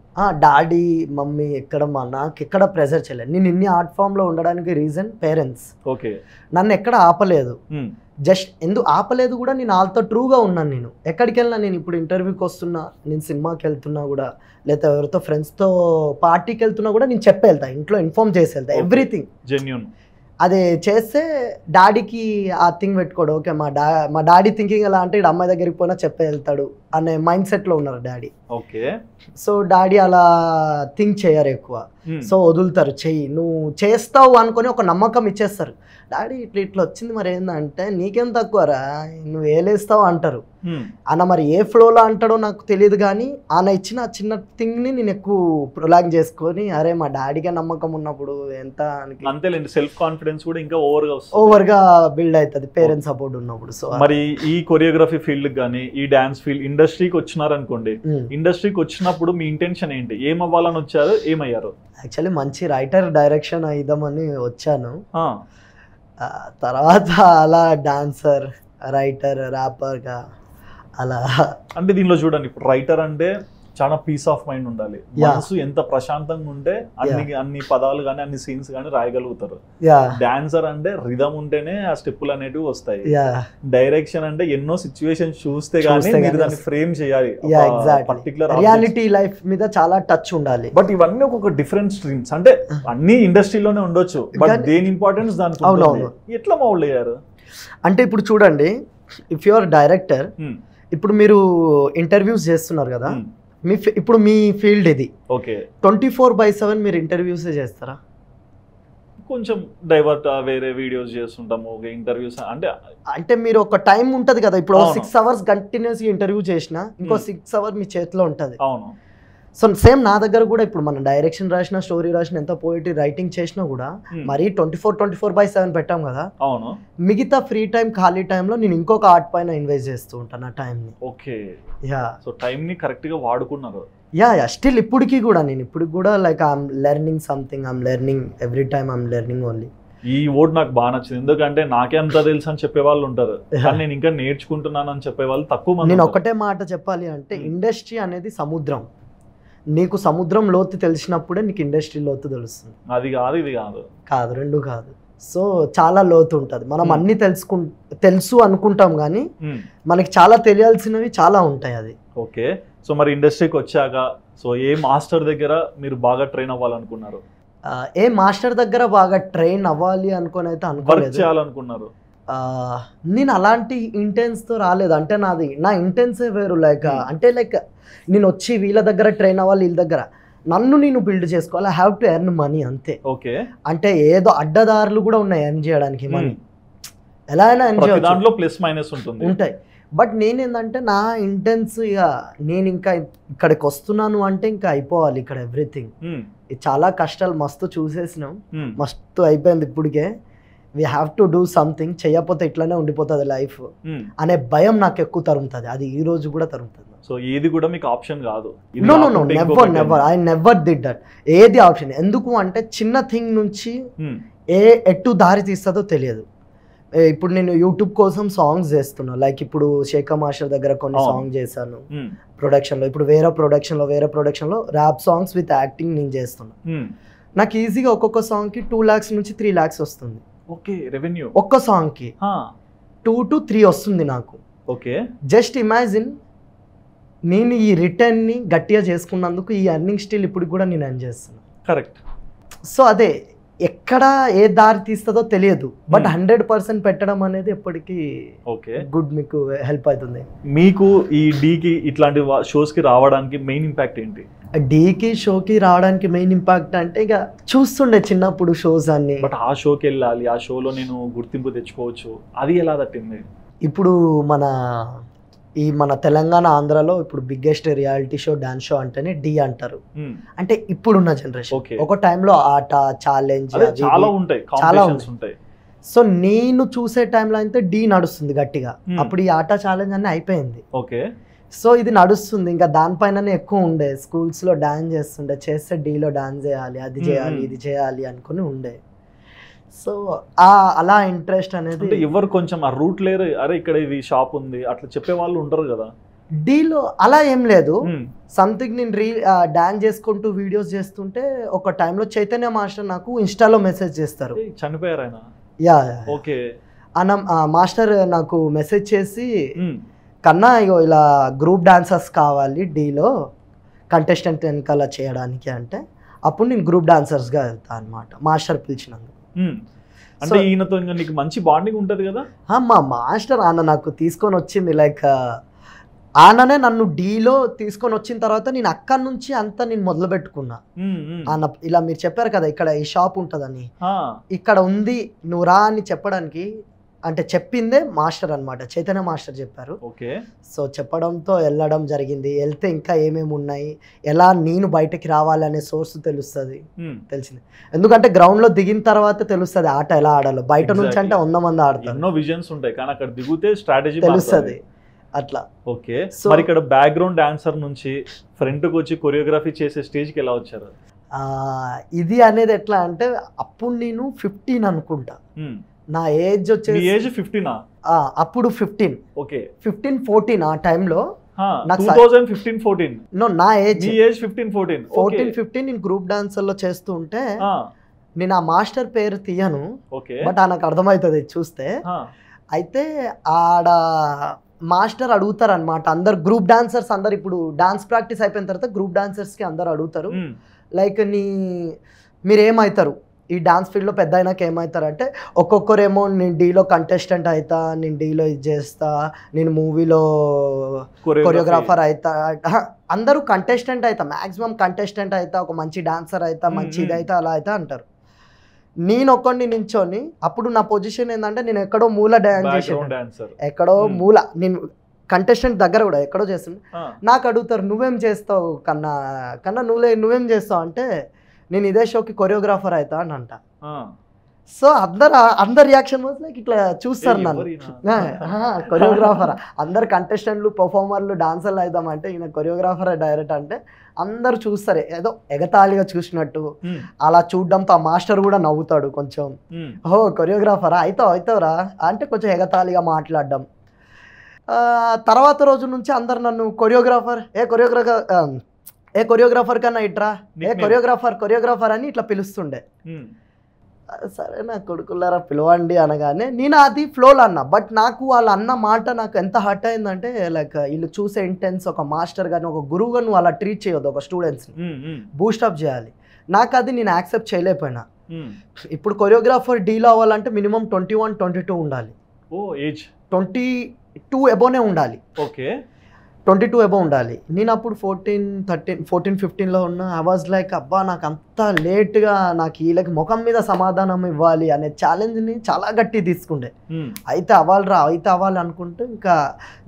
డాడీ మమ్మీ ఎక్కడ మా నాకు ఎక్కడ ప్రెజర్ చేయలేదు నేను ఇన్ని ఆర్ట్ ఫామ్లో ఉండడానికి రీజన్ పేరెంట్స్ ఓకే నన్ను ఎక్కడ ఆపలేదు జస్ట్ ఎందుకు ఆపలేదు కూడా నేను వాళ్ళతో ట్రూగా ఉన్నాను నేను ఎక్కడికి వెళ్ళినా నేను ఇప్పుడు ఇంటర్వ్యూకి వస్తున్నా నేను సినిమాకి వెళ్తున్నా కూడా లేదా ఎవరితో ఫ్రెండ్స్తో పార్టీకి వెళ్తున్నా కూడా నేను చెప్పేళ్తా ఇంట్లో ఇన్ఫార్మ్ చేసి వెళ్తా ఎవ్రీథింగ్ జెన్యున్ అది చేస్తే డాడీకి ఆ థింగ్ పెట్టుకోడు ఓకే మా డా మా డాడీ థింకింగ్ ఎలా అంటే ఇక్కడ అమ్మాయి దగ్గరికి పోయినా చెప్పే వెళ్తాడు అనే మైండ్ సెట్లో ఉన్నారు డాడీ ఓకే సో డాడీ అలా థింక్ చేయరు ఎక్కువ hmm. సో వదులుతారు చెయ్యి నువ్వు చేస్తావు అనుకొని ఒక నమ్మకం ఇచ్చేస్తారు డాడీ ఇట్లా ఇట్లా వచ్చింది మరి ఏంటంటే నీకేం తక్కువరా నువ్వు ఏలేస్తావు అంటారు ఆయన మరి ఏ ఫ్లోలో అంటాడో నాకు తెలియదు కానీ ఆయన ఇచ్చిన చిన్న థింగ్ని నేను ఎక్కువ ప్రొలాగ్ చేసుకొని అరే మా డాడీగా నమ్మకం ఉన్నప్పుడు ఎంత అంతేలేండి సెల్ఫ్ కాన్ఫిడెన్స్ కూడా ఇంకా ఓవర్గా ఓవర్గా బిల్డ్ అవుతుంది పేరెంట్స్ సపోర్ట్ ఉన్నప్పుడు సో మరి ఈ కొరియోగ్రఫీ ఫీల్డ్ కానీ ఈ డాన్స్ ఫీల్డ్ ఇండస్ట్రీకి వచ్చినారనుకోండి ఇండస్ట్రీకి వచ్చినప్పుడు మీ ఇంటెన్షన్ ఏంటి ఏం అవ్వాలని వచ్చారు ఏమయ్యారు యాక్చువల్లీ మంచి రైటర్ డైరెక్షన్ అయిదామని వచ్చాను తర్వాత అలా డాన్సర్ రైటర్ ర్యాపర్గా అలా అంటే దీనిలో చూడండి ఇప్పుడు రైటర్ అంటే చాలా పీస్ ఆఫ్ మైండ్ ఉండాలి మనసు ఎంత ప్రశాంతంగా ఉంటే అన్ని అన్ని పదాలు కానీ అన్ని సీన్స్ కానీ రాయగలుగుతారు డాన్సర్ అంటే రిధమ్ ఉంటేనే ఆ స్టెప్పులు అనేటివి వస్తాయి డైరెక్షన్ అంటే ఎన్నో సిచ్యువేషన్ చూస్తే కానీ దాన్ని ఫ్రేమ్ చేయాలి పర్టికులర్ రియాలిటీ లైఫ్ మీద చాలా టచ్ ఉండాలి బట్ ఇవన్నీ ఒక్కొక్క డిఫరెంట్ స్ట్రీమ్స్ అంటే uh. అన్ని ఇండస్ట్రీలోనే ఉండొచ్చు బట్ దేని ఇంపార్టెన్స్ దానికి ఎట్లా మౌల్డ్ అయ్యారు అంటే ఇప్పుడు చూడండి ఇఫ్ యువర్ డైరెక్టర్ ఇప్పుడు మీరు ఇంటర్వ్యూస్ చేస్తున్నారు కదా మీ ఇప్పుడు మీ ఫీల్డ్ ఇది okay twenty four by seven మీరు ఇంటర్వ్యూస్ చేస్తారా కొంచెం డైవర్ట్ వేరే వీడియోస్ చేస్తుంటాము ఇంటర్వ్యూస్ అంటే అంటే మీరు ఒక టైం ఉంటుంది కదా ఇప్పుడు సిక్స్ అవర్స్ కంటిన్యూస్ ఇంటర్వ్యూ చేసిన ఇంకో సిక్స్ అవర్ మీ చేతిలో ఉంటుంది అవును సో సేమ్ నా దగ్గర కూడా ఇప్పుడు మనం డైరెక్షన్ రాసిన స్టోరీ రాసిన ఎంత పోయిటరీ రైటింగ్ చేసినా కూడా hmm. మరి twenty four twenty four by seven పెట్టాం కదా అవును మిగతా ఫ్రీ టైం ఖాళీ టైంలో నేను ఇంకొక ఆర్ట్ పైన ఇన్వెస్ట్ చేస్తూ ఉంటాను ఆ టైంని ఓకే యా సో టైంని గా వాడుకున్నారు యా యా స్టిల్ ఇప్పటికి కూడా నేను ఇప్పటికి కూడా like I'm learning something I'm learning every time I'm learning only ఈ ఓడ్ నాకు బాగా నచ్చింది ఎందుకంటే నాకే అంత తెలుసు అని చెప్పే వాళ్ళు ఉంటారు కానీ నేను ఇంకా నేర్చుకుంటున్నాను అని చెప్పే వాళ్ళు తక్కువ మంది నేను ఒకటే మాట చెప్పాలి అంటే hmm. ఇండస్ట్రీ అనేది సముద్రం నీకు సముద్రం లోతు తెలిసినప్పుడే నీకు ఇండస్ట్రీ లోతు తెలుస్తుంది అది కాదు ఇది కాదు కాదు రెండు కాదు సో చాలా లోతు ఉంటుంది మనం hmm. అన్ని తెలుసుకు తెలుసు అనుకుంటాం కానీ hmm. మనకి చాలా తెలియాల్సినవి చాలా ఉంటాయి అది ఓకే సో మరి ఇండస్ట్రీకి వచ్చాక సో ఏ మాస్టర్ దగ్గర మీరు బాగా ట్రైన్ అవ్వాలనుకున్నారు ఏ మాస్టర్ దగ్గర బాగా ట్రైన్ అవ్వాలి అనుకుని అయితే అనుకోలేదు చేయాలనుకున్నారు నేను అలాంటి ఇంటెన్స్తో రాలేదు అంటే నాది నా ఇంటెన్సే వేరు లైక్ hmm. అంటే లైక్ నేను వచ్చి వీళ్ళ దగ్గర ట్రైన్ అవ్వాలి వీళ్ళ దగ్గర నన్ను నేను బిల్డ్ చేసుకోవాలి I have to earn money అంతే ఓకే అంటే ఏదో అడ్డదారులు కూడా ఉన్నాయి ఎర్న్ చేయడానికి మనీ hmm. ఎలా అయినా ఎర్న్ దాంట్లో ప్లస్ మైనస్ ఉంటుంది ఉంటాయి బట్ నేనేందంటే నా ఇంటెన్స్ ఇక నేను ఇంకా ఇక్కడికి వస్తున్నాను అంటే ఇంకా అయిపోవాలి ఇక్కడ ఎవ్రీథింగ్ hmm. చాలా కష్టాలు మస్తు చూసేసినాం మస్తు అయిపోయింది ఇప్పటికే we have to do something చేయకపోతే ఇట్లానే ఉండిపోతుంది లైఫ్ hmm. అనే భయం నాకు ఎక్కువ తరుగుతుంది అది ఈ రోజు కూడా తరుముతుంది సో ఏది కూడా మీకు ఆప్షన్ కాదు no no no never never I never did that ఏది ఆప్షన్ ఎందుకు అంటే చిన్న థింగ్ నుంచి hmm. ఏ ఎట్టు దారి తీస్తుందో తెలియదు ఇప్పుడు నేను యూట్యూబ్ కోసం సాంగ్స్ చేస్తున్నా లైక్ ఇప్పుడు శేఖర్ మాస్టర్ దగ్గర కొన్ని సాంగ్ చేశాను ప్రొడక్షన్లో hmm. ఇప్పుడు వేరే ప్రొడక్షన్లో వేరే ప్రొడక్షన్లో ర్యాప్ సాంగ్స్ విత్ యాక్టింగ్ నేను చేస్తున్నా నాకు ఈజీగా ఒక్కొక్క సాంగ్కి టూ ల్యాక్స్ నుంచి త్రీ ల్యాక్స్ వస్తుంది ఓకే రెవెన్యూ ఒక్క సాంగ్కి టూ టు త్రీ వస్తుంది నాకు ఓకే జస్ట్ ఇమాజిన్ నేను ఈ రిటర్న్ని గట్టిగా చేసుకున్నందుకు ఈ అర్నింగ్ స్టిల్ ఇప్పుడు కూడా నేను ఎన్ చేస్తున్నాను కరెక్ట్ సో అదే ఎక్కడ ఏ దారి తీస్తుందో తెలియదు బట్ హండ్రెడ్ పర్సెంట్ పెట్టడం అనేది ఎప్పటికీ ఓకే గుడ్ మీకు హెల్ప్ అవుతుంది మీకు ఈ డీకి ఇట్లాంటి షోస్కి రావడానికి మెయిన్ ఇంపాక్ట్ ఏంటి డీకి షోకి రావడానికి మెయిన్ ఇంపాక్ట్ అంటే ఇక చూస్తుండే చిన్నప్పుడు షోస్ అన్ని బట్ ఆ షోకి వెళ్ళాలి ఆ షోలో నేను గుర్తింపు తెచ్చుకోవచ్చు అది ఎలా తట్టింది ఇప్పుడు మన ఈ మన తెలంగాణ ఆంధ్రలో ఇప్పుడు biggest reality show dance show అంటేనే డి అంటారు hmm. అంటే ఇప్పుడున్న జనరేషన్ ఒక టైంలో ఆట ఛాలెంజ్ చాలా ఉంటాయి చాలా ఉంటాయి సో నేను చూసే టైంలో అయితే డి నడుస్తుంది గట్టిగా hmm. అప్పుడు ఈ ఆట ఛాలెంజ్ అన్ని అయిపోయింది ఓకే సో ఇది నడుస్తుంది ఇంకా దానిపైననే ఎక్కువ ఉండే స్కూల్స్లో డాన్స్ చేస్తుండే చేస్తే డీలో డాన్స్ చేయాలి అది చేయాలి ఇది చేయాలి అనుకుని ఉండే సో ఆ అలా ఇంట్రెస్ట్ అనేది ఎవరు కొంచెం ఆ రూట్ లేరు అరే ఇక్కడ ఇది షాప్ ఉంది అట్లా చెప్పే వాళ్ళు ఉంటారు కదా డీలో అలా ఏం లేదు సంథింగ్ నేను రీ డాన్స్ చేసుకుంటూ వీడియోస్ చేస్తుంటే ఒక టైంలో చైతన్య మాస్టర్ నాకు ఇన్స్టాలో మెసేజ్ చేస్తారు చనిపోయారు ఆయన యా ఓకే అన్న మాస్టర్ నాకు మెసేజ్ చేసి కన్నా ఇగో ఇలా గ్రూప్ డాన్సర్స్ కావాలి డీలో కంటెస్టెంట్ వెనకాల చేయడానికి అంటే అప్పుడు నేను గ్రూప్ డాన్సర్స్గా వెళ్తాను అనమాట మాస్టర్ పిలిచినందుకు అంటే ఈయనతో నీకు మంచి బాండింగ్ ఉంటుంది కదా మా మాస్టర్ ఆయన నాకు తీసుకొని వచ్చింది లైక్ ఆయననే నన్ను డీలో తీసుకొని వచ్చిన తర్వాత నేను అక్కడి నుంచి అంతా నేను మొదలు పెట్టుకున్నా ఆయన ఇలా మీరు చెప్పారు కదా ఇక్కడ ఈ షాప్ ఉంటుందని ఇక్కడ ఉంది నువ్వు రా అని చెప్పడానికి అంటే చెప్పిందే మాస్టర్ అనమాట చైతన్య మాస్టర్ చెప్పారు ఓకే సో చెప్పడంతో వెళ్ళడం జరిగింది వెళ్తే ఇంకా ఏమేమి ఉన్నాయి ఎలా నేను బయటకి రావాలనే సోర్స్ తెలుస్తుంది తెలిసింది ఎందుకంటే గ్రౌండ్ లో దిగిన తర్వాత తెలుస్తుంది ఆట ఎలా ఆడాలో బయట నుంచి అంటే వంద మంది ఆడతారు ఎన్నో విజన్స్ ఉంటాయి కానీ అక్కడ దిగితే స్ట్రాటజీ తెలుస్తుంది అట్లా ఓకే మరి ఇక్కడ బ్యాక్గ్రౌండ్ డాన్సర్ నుంచి ఫ్రంట్కి వచ్చి కొరియోగ్రఫీ చేసే స్టేజ్ కి ఎలా వచ్చారు ఇది అనేది ఎట్లా అంటే అప్పుడు నేను ఫిఫ్టీన్ అనుకుంటా నా ఏజ్ వచ్చేసి ఏజ్ ఫిఫ్టీన్ అప్పుడు ఫిఫ్టీన్ ఓకే ఫిఫ్టీన్ ఫోర్టీన్ ఆ టైంలో నా ఏజ్ ఫిఫ్టీన్ గ్రూప్ డాన్స్ లో చేస్తూ ఉంటే నేను ఆ మాస్టర్ పేరు తీయను బట్ ఆయనకు అర్థమవుతుంది చూస్తే అయితే ఆడ మాస్టర్ అడుగుతారు అనమాట అందరు గ్రూప్ డాన్సర్స్ అందరు ఇప్పుడు డాన్స్ ప్రాక్టీస్ అయిపోయిన తర్వాత గ్రూప్ కి అందరు అడుగుతారు లైక్ నీ మీరు ఏమవుతారు ఈ డాన్స్ ఫీల్డ్లో పెద్ద అయినాక ఏమవుతారంటే ఒక్కొక్కరేమో నేను డీలో కంటెస్టెంట్ అవుతా నేను డీలో ఇది చేస్తా నేను మూవీలో కొరియోగ్రాఫర్ అవుతా అందరూ కంటెస్టెంట్ అవుతా మ్యాక్సిమం కంటెస్టెంట్ అవుతా ఒక మంచి డాన్సర్ అవుతా మంచి ఇది అవుతా అలా అవుతా అంటారు నేను ఒక్కడిని నించొని అప్పుడు నా పొజిషన్ ఏంటంటే నేను ఎక్కడో మూల డాన్స్ చేసాను ఎక్కడో మూల నేను కంటెస్టెంట్ దగ్గర కూడా ఎక్కడో చేస్తుండే నాకు అడుగుతారు నువ్వేం చేస్తావు కన్నా కన్నా నువ్వు నువ్వేం చేస్తావు అంటే నేను ఇదే షోకి కొరియోగ్రాఫర్ అవుతా అని అంట సో అందరు అందరు రియాక్షన్ వాజ్ లైక్ ఇట్లా చూస్తారు నన్ను కొరియోగ్రాఫర్ అందరు కంటెస్టెంట్లు పర్ఫార్మర్లు డాన్సర్లు అవుతామంటే ఈయన కొరియోగ్రాఫర్ డైరెక్ట్ అంటే అందరు చూస్తారు ఏదో ఎగతాళిగా చూసినట్టు అలా చూడడంతో ఆ మాస్టర్ కూడా నవ్వుతాడు కొంచెం ఓ కొరియోగ్రాఫరా అవుతావు అవుతావురా అంటే కొంచెం ఎగతాళిగా మాట్లాడడం తర్వాత రోజు నుంచి అందరు నన్ను కొరియోగ్రాఫర్ ఏ కొరియోగ్రాఫర్ ఏ కొరియోగ్రాఫర్ కన్నా ఇట్రా ఏ కొరియోగ్రాఫర్ కొరియోగ్రాఫర్ అని ఇట్లా పిలుస్తుండే సరే నా కొడుకులారా పిలవండి అనగానే నేను అది ఫ్లోలో అన్న బట్ నాకు వాళ్ళు అన్న మాట నాకు ఎంత హర్ట్ అయిందంటే లైక్ వీళ్ళు చూసే ఇంటెన్స్ ఒక మాస్టర్ కానీ ఒక గురువు కానీ అలా ట్రీట్ చేయొద్దు ఒక స్టూడెంట్స్ని బూస్టప్ చేయాలి నాకు అది నేను యాక్సెప్ట్ చేయలేకపోయినా ఇప్పుడు కొరియోగ్రాఫర్ డీల్ అవ్వాలంటే minimum twenty one twenty two ఉండాలి ఓ ఏజ్ ట్వంటీ టూ అబోనే ఉండాలి ఓకే ట్వంటీ టూ అబౌ ఉండాలి నేను అప్పుడు ఫోర్టీన్ థర్టీన్ ఫోర్టీన్ ఫిఫ్టీన్లో ఉన్న ఐ వాజ్ లైక్ అబ్బా నాకు అంత లేట్గా నాకు వీళ్ళకి ముఖం మీద సమాధానం ఇవ్వాలి అనే ఛాలెంజ్ని చాలా గట్టి తీసుకుండే hmm. అయితే అవ్వాలిరా అయితే అవ్వాలి అనుకుంటూ ఇంకా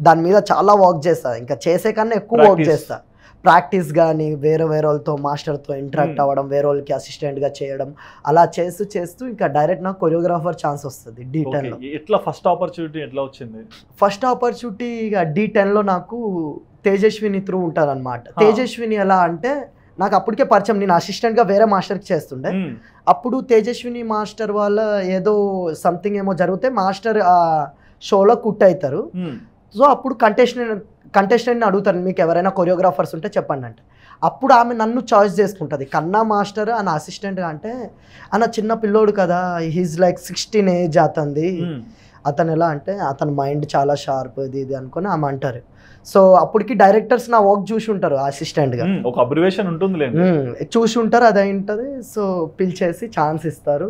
దాని మీద చాలా వర్క్ చేస్తా ఇంకా చేసే కన్నా ఎక్కువ వర్క్ చేస్తా ప్రాక్టీస్ కానీ వేరే వేరే వాళ్ళతో మాస్టర్తో ఇంటరాక్ట్ hmm. అవ్వడం వేరే వాళ్ళకి అసిస్టెంట్గా చేయడం అలా చేస్తూ చేస్తూ ఇంకా డైరెక్ట్ నాకు కొరియోగ్రాఫర్ ఛాన్స్ వస్తుంది డి టెన్లో ఎట్లా ఫస్ట్ ఆపర్చునిటీ ఎట్లా వచ్చింది ఫస్ట్ ఆపర్చునిటీ ఇక డి టెన్లో నాకు తేజస్విని త్రూ ఉంటారనమాట తేజస్విని ఎలా అంటే నాకు అప్పటికే పరిచయం నేను అసిస్టెంట్గా వేరే మాస్టర్కి చేస్తుండే hmm. అప్పుడు తేజస్విని మాస్టర్ వాళ్ళ ఏదో సంథింగ్ ఏమో జరిగితే మాస్టర్ షోలో కుట్ అవుతారు సో అప్పుడు కంటెస్టెంట్ కంటెస్టెంట్ని అడుగుతాను మీకు ఎవరైనా కొరియోగ్రాఫర్స్ ఉంటే చెప్పండి అంటే అప్పుడు ఆమె నన్ను చాయిస్ చేసుకుంటుంది కన్నా మాస్టర్ అన్న అసిస్టెంట్ అంటే అన్న చిన్న పిల్లోడు కదా హీజ్ లైక్ సిక్స్టీన్ ఏజ్ అతంది అతను ఎలా అంటే అతని మైండ్ చాలా షార్ప్ ఇది ఇది అనుకుని ఆమె అంటారు సో అప్పటికి డైరెక్టర్స్ నా వర్క్ చూసి ఉంటారు అసిస్టెంట్గా ఒక అబ్రివేషన్ ఉంటుంది చూసి ఉంటారు అదే ఉంటుంది సో పిలిచేసి ఛాన్స్ ఇస్తారు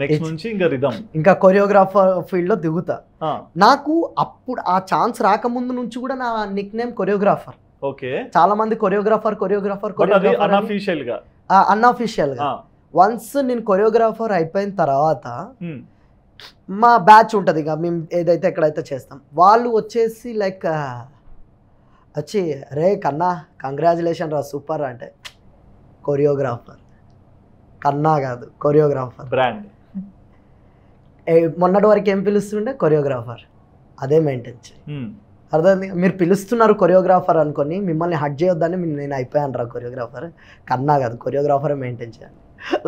నెక్స్ట్ నుంచి ఇంకా రిధమ్ ఇంకా కొరియోగ్రాఫర్ ఫీల్డ్లో దిగుతా నాకు అప్పుడు ఆ ఛాన్స్ రాకముందు నుంచి కూడా నా నిక్ నేమ్ కొరియోగ్రాఫర్ ఓకే చాలా మంది కొరియోగ్రాఫర్ కొరియోగ్రాఫర్ అన్అఫీషియల్ గా అన్అఫీషియల్ గా వన్స్ నేను కొరియోగ్రాఫర్ అయిపోయిన తర్వాత hmm. మా బ్యాచ్ ఉంటుంది ఇక మేము ఏదైతే ఎక్కడైతే చేస్తాం వాళ్ళు వచ్చేసి లైక్ వచ్చి రే కన్నా కంగ్రాచులేషన్ రా సూపర్ అంటే కొరియోగ్రాఫర్ కన్నా కాదు కొరియోగ్రాఫర్ బ్రాండ్ మొన్నటి వరకు ఏం పిలుస్తుండే కొరియోగ్రాఫర్ అదే మెయింటైన్ అర్థం మీరు పిలుస్తున్నారు కొరియోగ్రాఫర్ అనుకొని మిమ్మల్ని హట్ చేయొద్దని నేను అయిపోయాను రా కొరియోగ్రాఫర్ కన్నా కాదు కొరియోగ్రాఫర్ మెయింటైన్ చేయాలి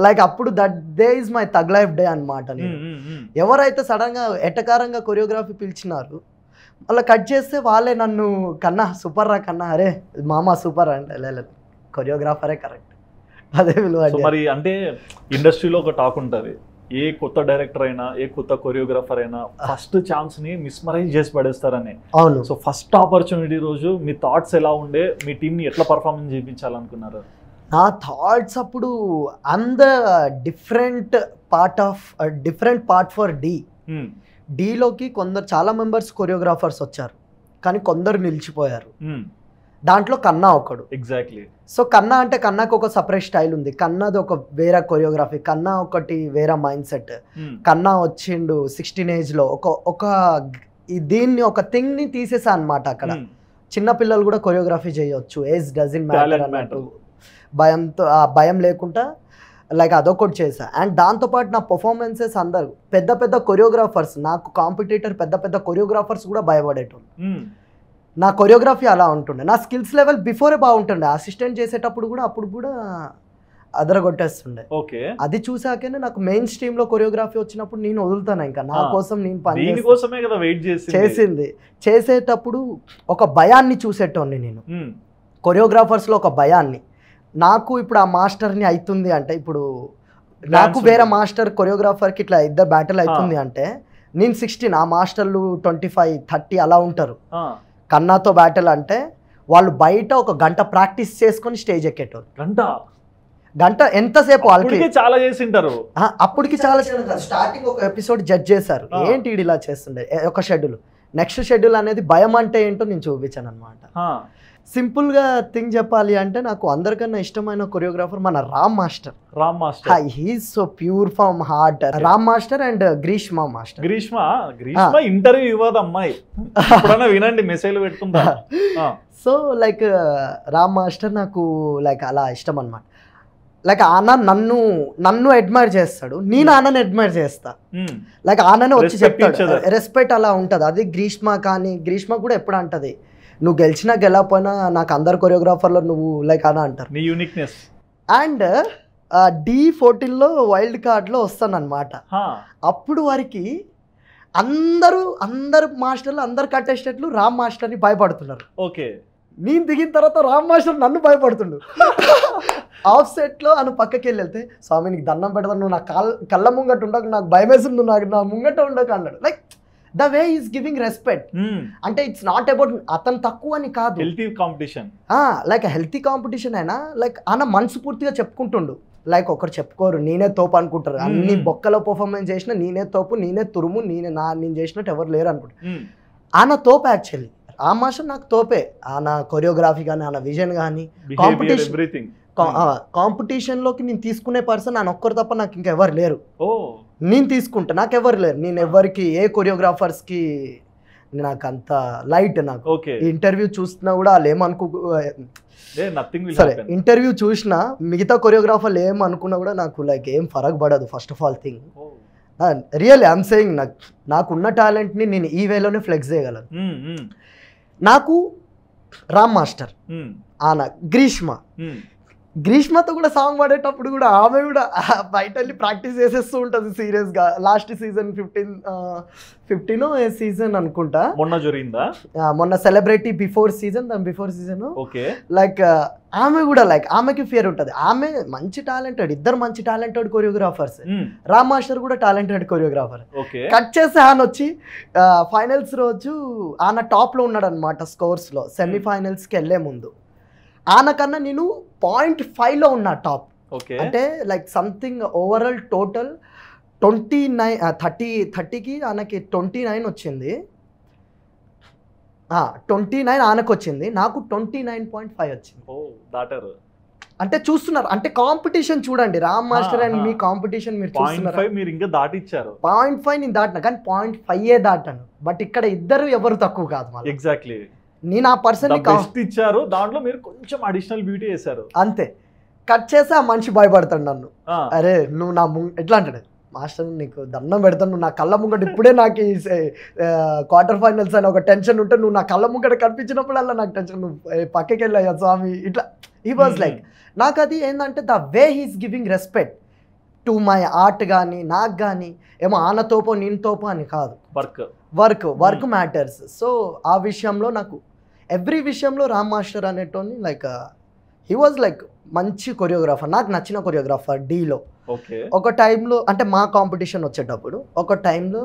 లైక్ అప్పుడు that day is my thug life day అనమాట ఎవరైతే సడన్గా ఎటకారంగా కొరియోగ్రఫీ పిలిచినారు అలా కట్ చేస్తే వాళ్ళే నన్ను కన్నా సూపర్ రా కన్నా అరే మామ సూపర్ అంటే లేదు కొరియోగ్రాఫరే కరెక్ట్ అదే విలువ మరి అంటే ఇండస్ట్రీలో ఒక టాక్ ఉంటుంది ఏ కొత్త డైరెక్టర్ అయినా ఏ కొత్త కొరియోగ్రాఫర్ అయినా ఫస్ట్ ఛాన్స్ ని మిస్మరైజ్ చేసి పడేస్తారని అవును సో ఫస్ట్ ఆపర్చునిటీ రోజు మీ థాట్స్ ఎలా ఉండే మీ ని ఎట్లా పర్ఫార్మెన్స్ చేయించాలనుకున్నారు నా థాట్స్ అప్పుడు అంద different part of different part for Dhee డిలోకి కొందరు చాలా మెంబర్స్ కొరియోగ్రాఫర్స్ వచ్చారు కానీ కొందరు నిలిచిపోయారు hmm. దాంట్లో కన్నా ఒకడు ఎగ్జాక్ట్లీ సో కన్నా అంటే కన్నాకు ఒక సపరేట్ స్టైల్ ఉంది కన్నాది ఒక వేరే కొరియోగ్రఫీ కన్నా ఒకటి వేరే మైండ్ సెట్ hmm. కన్నా వచ్చిండు సిక్స్టీన్ ఏజ్లో ఒక ఒక దీన్ని ఒక థింగ్ ని తీసేసా అనమాట అక్కడ hmm. చిన్న పిల్లలు కూడా కొరియోగ్రఫీ చేయొచ్చు ఏజ్ డజన్ మ్యాటర్ అన్నట్టు భయంతో ఆ భయం లేకుండా లైక్ అదొకటి చేసా అండ్ దాంతోపాటు నా పర్ఫార్మెన్సెస్ అందరు పెద్ద పెద్ద కొరియోగ్రాఫర్స్ నాకు కాంపిటేటర్ పెద్ద పెద్ద కొరియోగ్రాఫర్స్ కూడా భయపడేటోళ్ళు hmm. నా కొరియోగ్రఫీ అలా ఉంటుండే నా స్కిల్స్ లెవెల్ బిఫోరే బాగుంటుండే అసిస్టెంట్ చేసేటప్పుడు కూడా అప్పుడు కూడా అదరగొట్టేస్తుండే ఓకే అది చూసాకనే నాకు మెయిన్ స్ట్రీమ్ లో కొరియోగ్రఫీ వచ్చినప్పుడు నేను వదులుతాను ఇంకా నా కోసం నేను పని కోసమే కదా వెయిట్ చేసింది చేసేటప్పుడు ఒక భయాన్ని చూసేటోండి నేను కొరియోగ్రాఫర్స్లో ఒక భయాన్ని నాకు ఇప్పుడు ఆ మాస్టర్ని అవుతుంది అంటే ఇప్పుడు నాకు వేరే మాస్టర్ కొరియోగ్రాఫర్కి ఇట్లా ఇద్దరు బ్యాటిల్ అవుతుంది అంటే నేను సిక్స్టీన్ ఆ మాస్టర్లు ట్వంటీ ఫైవ్ థర్టీ అలా ఉంటారు కన్నాతో బ్యాటిల్ అంటే వాళ్ళు బయట ఒక గంట ప్రాక్టీస్ చేసుకొని స్టేజ్ ఎక్కేటోరు గంట గంట ఎంతసేపు వాళ్ళకి చాలా చేసి ఉంటారు అప్పటికి చాలా స్టార్టింగ్ ఒక ఎపిసోడ్ జడ్జ్ చేశారు ఏంటి ఇలా చేస్తుండే ఒక షెడ్యూల్ నెక్స్ట్ షెడ్యూల్ అనేది భయం అంటే ఏంటో నేను చూపించాను అనమాట సింపుల్గా థింగ్ చెప్పాలి అంటే నాకు అందరికన్నా ఇష్టమైన కొరియోగ్రాఫర్ మన Ram master Ram master he's so pure from heart Ram master and Greeshma master Greeshma Greeshma interview ఇవ్వదు అమ్మాయి వినండి మెసేజ్ పెడుతుందా so <laughs> like uh, Ram master నాకు లైక్ అలా ఇష్టం అనమాట లైక్ ఆనా నన్ను నన్ను అడ్మైర్ చేస్తాడు నేను hmm. ఆనని అడ్మైర్ చేస్తా లైక్ hmm. ఆననే వచ్చి చెప్తాడు రెస్పెక్ట్ అలా ఉంటుంది అది గ్రీష్మ కానీ గ్రీష్మ కూడా ఎప్పుడు అంటది నువ్వు గెలిచినా గెలకపోయినా నాకు అందరు కొరియోగ్రాఫర్లో నువ్వు లైక్ అని అంటారు నీ యూనిక్నెస్ అండ్ డీ ఫోర్టీన్లో వైల్డ్ కార్డ్లో వస్తాను అనమాట అప్పుడు వారికి అందరూ అందరు మాస్టర్లు అందరు కట్టేసినట్లు రామ్ మాస్టర్ని భయపడుతున్నారు ఓకే నేను దిగిన తర్వాత రామ్ మాస్టర్ నన్ను భయపడుతుండు ఆఫ్ <laughs> సెట్లో అను పక్కకి వెళ్ళి వెళ్తే స్వామి నీకు దండం పెడతాను నువ్వు నా కాల్ కళ్ళ ముంగట ఉండకు నాకు భయం నువ్వు నాకు నా ముంగట ఉండకు అన్నాడు like the way is giving respect అంటే ఇట్స్ నాట్ అబౌట్ అతను తక్కువ అని కాదు healthy competition like healthy competition అయినా లైక్ ఆయన మనస్ఫూర్తిగా చెప్పుకుంటుండు లైక్ ఒకరు చెప్పుకోరు నేనే తోపు అనుకుంటారు hmm. అన్ని బొక్కలో పర్ఫార్మెన్స్ చేసిన నేనే తోపు నేనే తురుము నేనే నా నేను చేసినట్టు ఎవరు లేరు అనుకుంటారు ఆయన తోపు యాక్చువల్లీ ఆ మాసం నాకు తోపే ఆయన కొరియోగ్రఫీ కానీ ఆయన విజన్ కానీ కాంపిటీషన్ కాంపిటీషన్లోకి నేను తీసుకునే పర్సన్ ఆయన ఒక్కరు తప్ప నాకు ఇంకెవరు లేరు నేను తీసుకుంటా నాకు ఎవరు లేరు నేను ఎవరికి ఏ కొరియోగ్రాఫర్స్కి నాకు అంత లైట్ నాకు ఇంటర్వ్యూ చూస్తున్నా కూడా వాళ్ళు ఏమనుకో సరే ఇంటర్వ్యూ చూసినా మిగతా కొరియోగ్రాఫర్లు ఏమనుకున్నా కూడా నాకు లైక్ ఏం ఫరక్ పడదు first of all thing real I'm saying నాకు నాకున్న టాలెంట్ని నేను ఈ వేలోనే ఫ్లెక్స్ చేయగలను నాకు రామ్ మాస్టర్ ఆన గ్రీష్మ గ్రీష్మతో కూడా సాంగ్ పాడేటప్పుడు కూడా ఆమె కూడా బయట వెళ్ళి ప్రాక్టీస్ చేసేస్తూ ఉంటుంది సీరియస్గా last season fifteen fifteen season అనుకుంటా మొన్న జరిగిందా మొన్న సెలబ్రిటీ బిఫోర్ సీజన్ దాని బిఫోర్ సీజన్ ఓకే లైక్ ఆమె కూడా లైక్ ఆమెకి ఫియర్ ఉంటుంది ఆమె మంచి టాలెంటెడ్ ఇద్దరు మంచి టాలెంటెడ్ కొరియోగ్రాఫర్స్ రామ్ మాస్టర్ కూడా టాలెంటెడ్ కొరియోగ్రాఫర్ కట్ చేసి ఆయన వచ్చి ఫైనల్స్ రోజు ఆయన లో ఉన్నాడు అనమాట సెమీఫైనల్స్ కి వెళ్ళే ముందు ఆనకన్నా నేను పాయింట్ ఫైవ్లో ఉన్నా టాప్ ఓకే అంటే like something overall total twenty nine thirty థర్టీకి ఆనకి ట్వంటీ నైన్ వచ్చింది ట్వంటీ నైన్ ఆనకు వచ్చింది నాకు ట్వంటీ నైన్ పాయింట్ ఫైవ్ వచ్చింది దాటారు అంటే చూస్తున్నారు అంటే కాంపిటీషన్ చూడండి రామ్ మాస్టర్ అండ్ మీ కాంపిటీషన్ మీరు చూస్తున్నారు మీరు ఇంకా దాటిచ్చారు పాయింట్ ఫైవ్ నేను దాటినా కానీ పాయింట్ ఫైవ్ ఏ దాటాను బట్ ఇక్కడ ఇద్దరు ఎవరు తక్కువ కాదు ఎగ్జాక్ట్లీ నేను ఆ పర్సన్ ఇచ్చారు దాంట్లో మీరు కొంచెం అడిషనల్ బ్యూటీ చేశారు అంతే కట్ చేస్తే ఆ మనిషి భయపడతాడు నన్ను అరే నువ్వు నా ముంగ ఎట్లా అంటాడు మాస్టర్ నీకు దండం పెడతాను నువ్వు నా కళ్ళ ముంగట ఇప్పుడే నాకు ఈ క్వార్టర్ ఫైనల్స్ అని ఒక టెన్షన్ ఉంటే నువ్వు నా కళ్ళ ముంగట కనిపించినప్పుడల్లా నాకు టెన్షన్ నువ్వు పక్కకి వెళ్ళాయా స్వామి ఇట్లా ఈ వాజ్ లైక్ నాకు అది ఏంటంటే the way he's giving respect to my art కానీ నాకు కానీ ఏమో ఆనతోపో నేను తోపో అని కాదు work work work matters so ఆ విషయంలో నాకు ఎవ్రీ విషయంలో రామ్ మాస్టర్ అనేటోని లైక్ హీ వాజ్ లైక్ మంచి కొరియోగ్రాఫర్ నాకు నచ్చిన కొరియోగ్రాఫర్ డీలో ఒక టైంలో అంటే మా కాంపిటీషన్ వచ్చేటప్పుడు ఒక టైంలో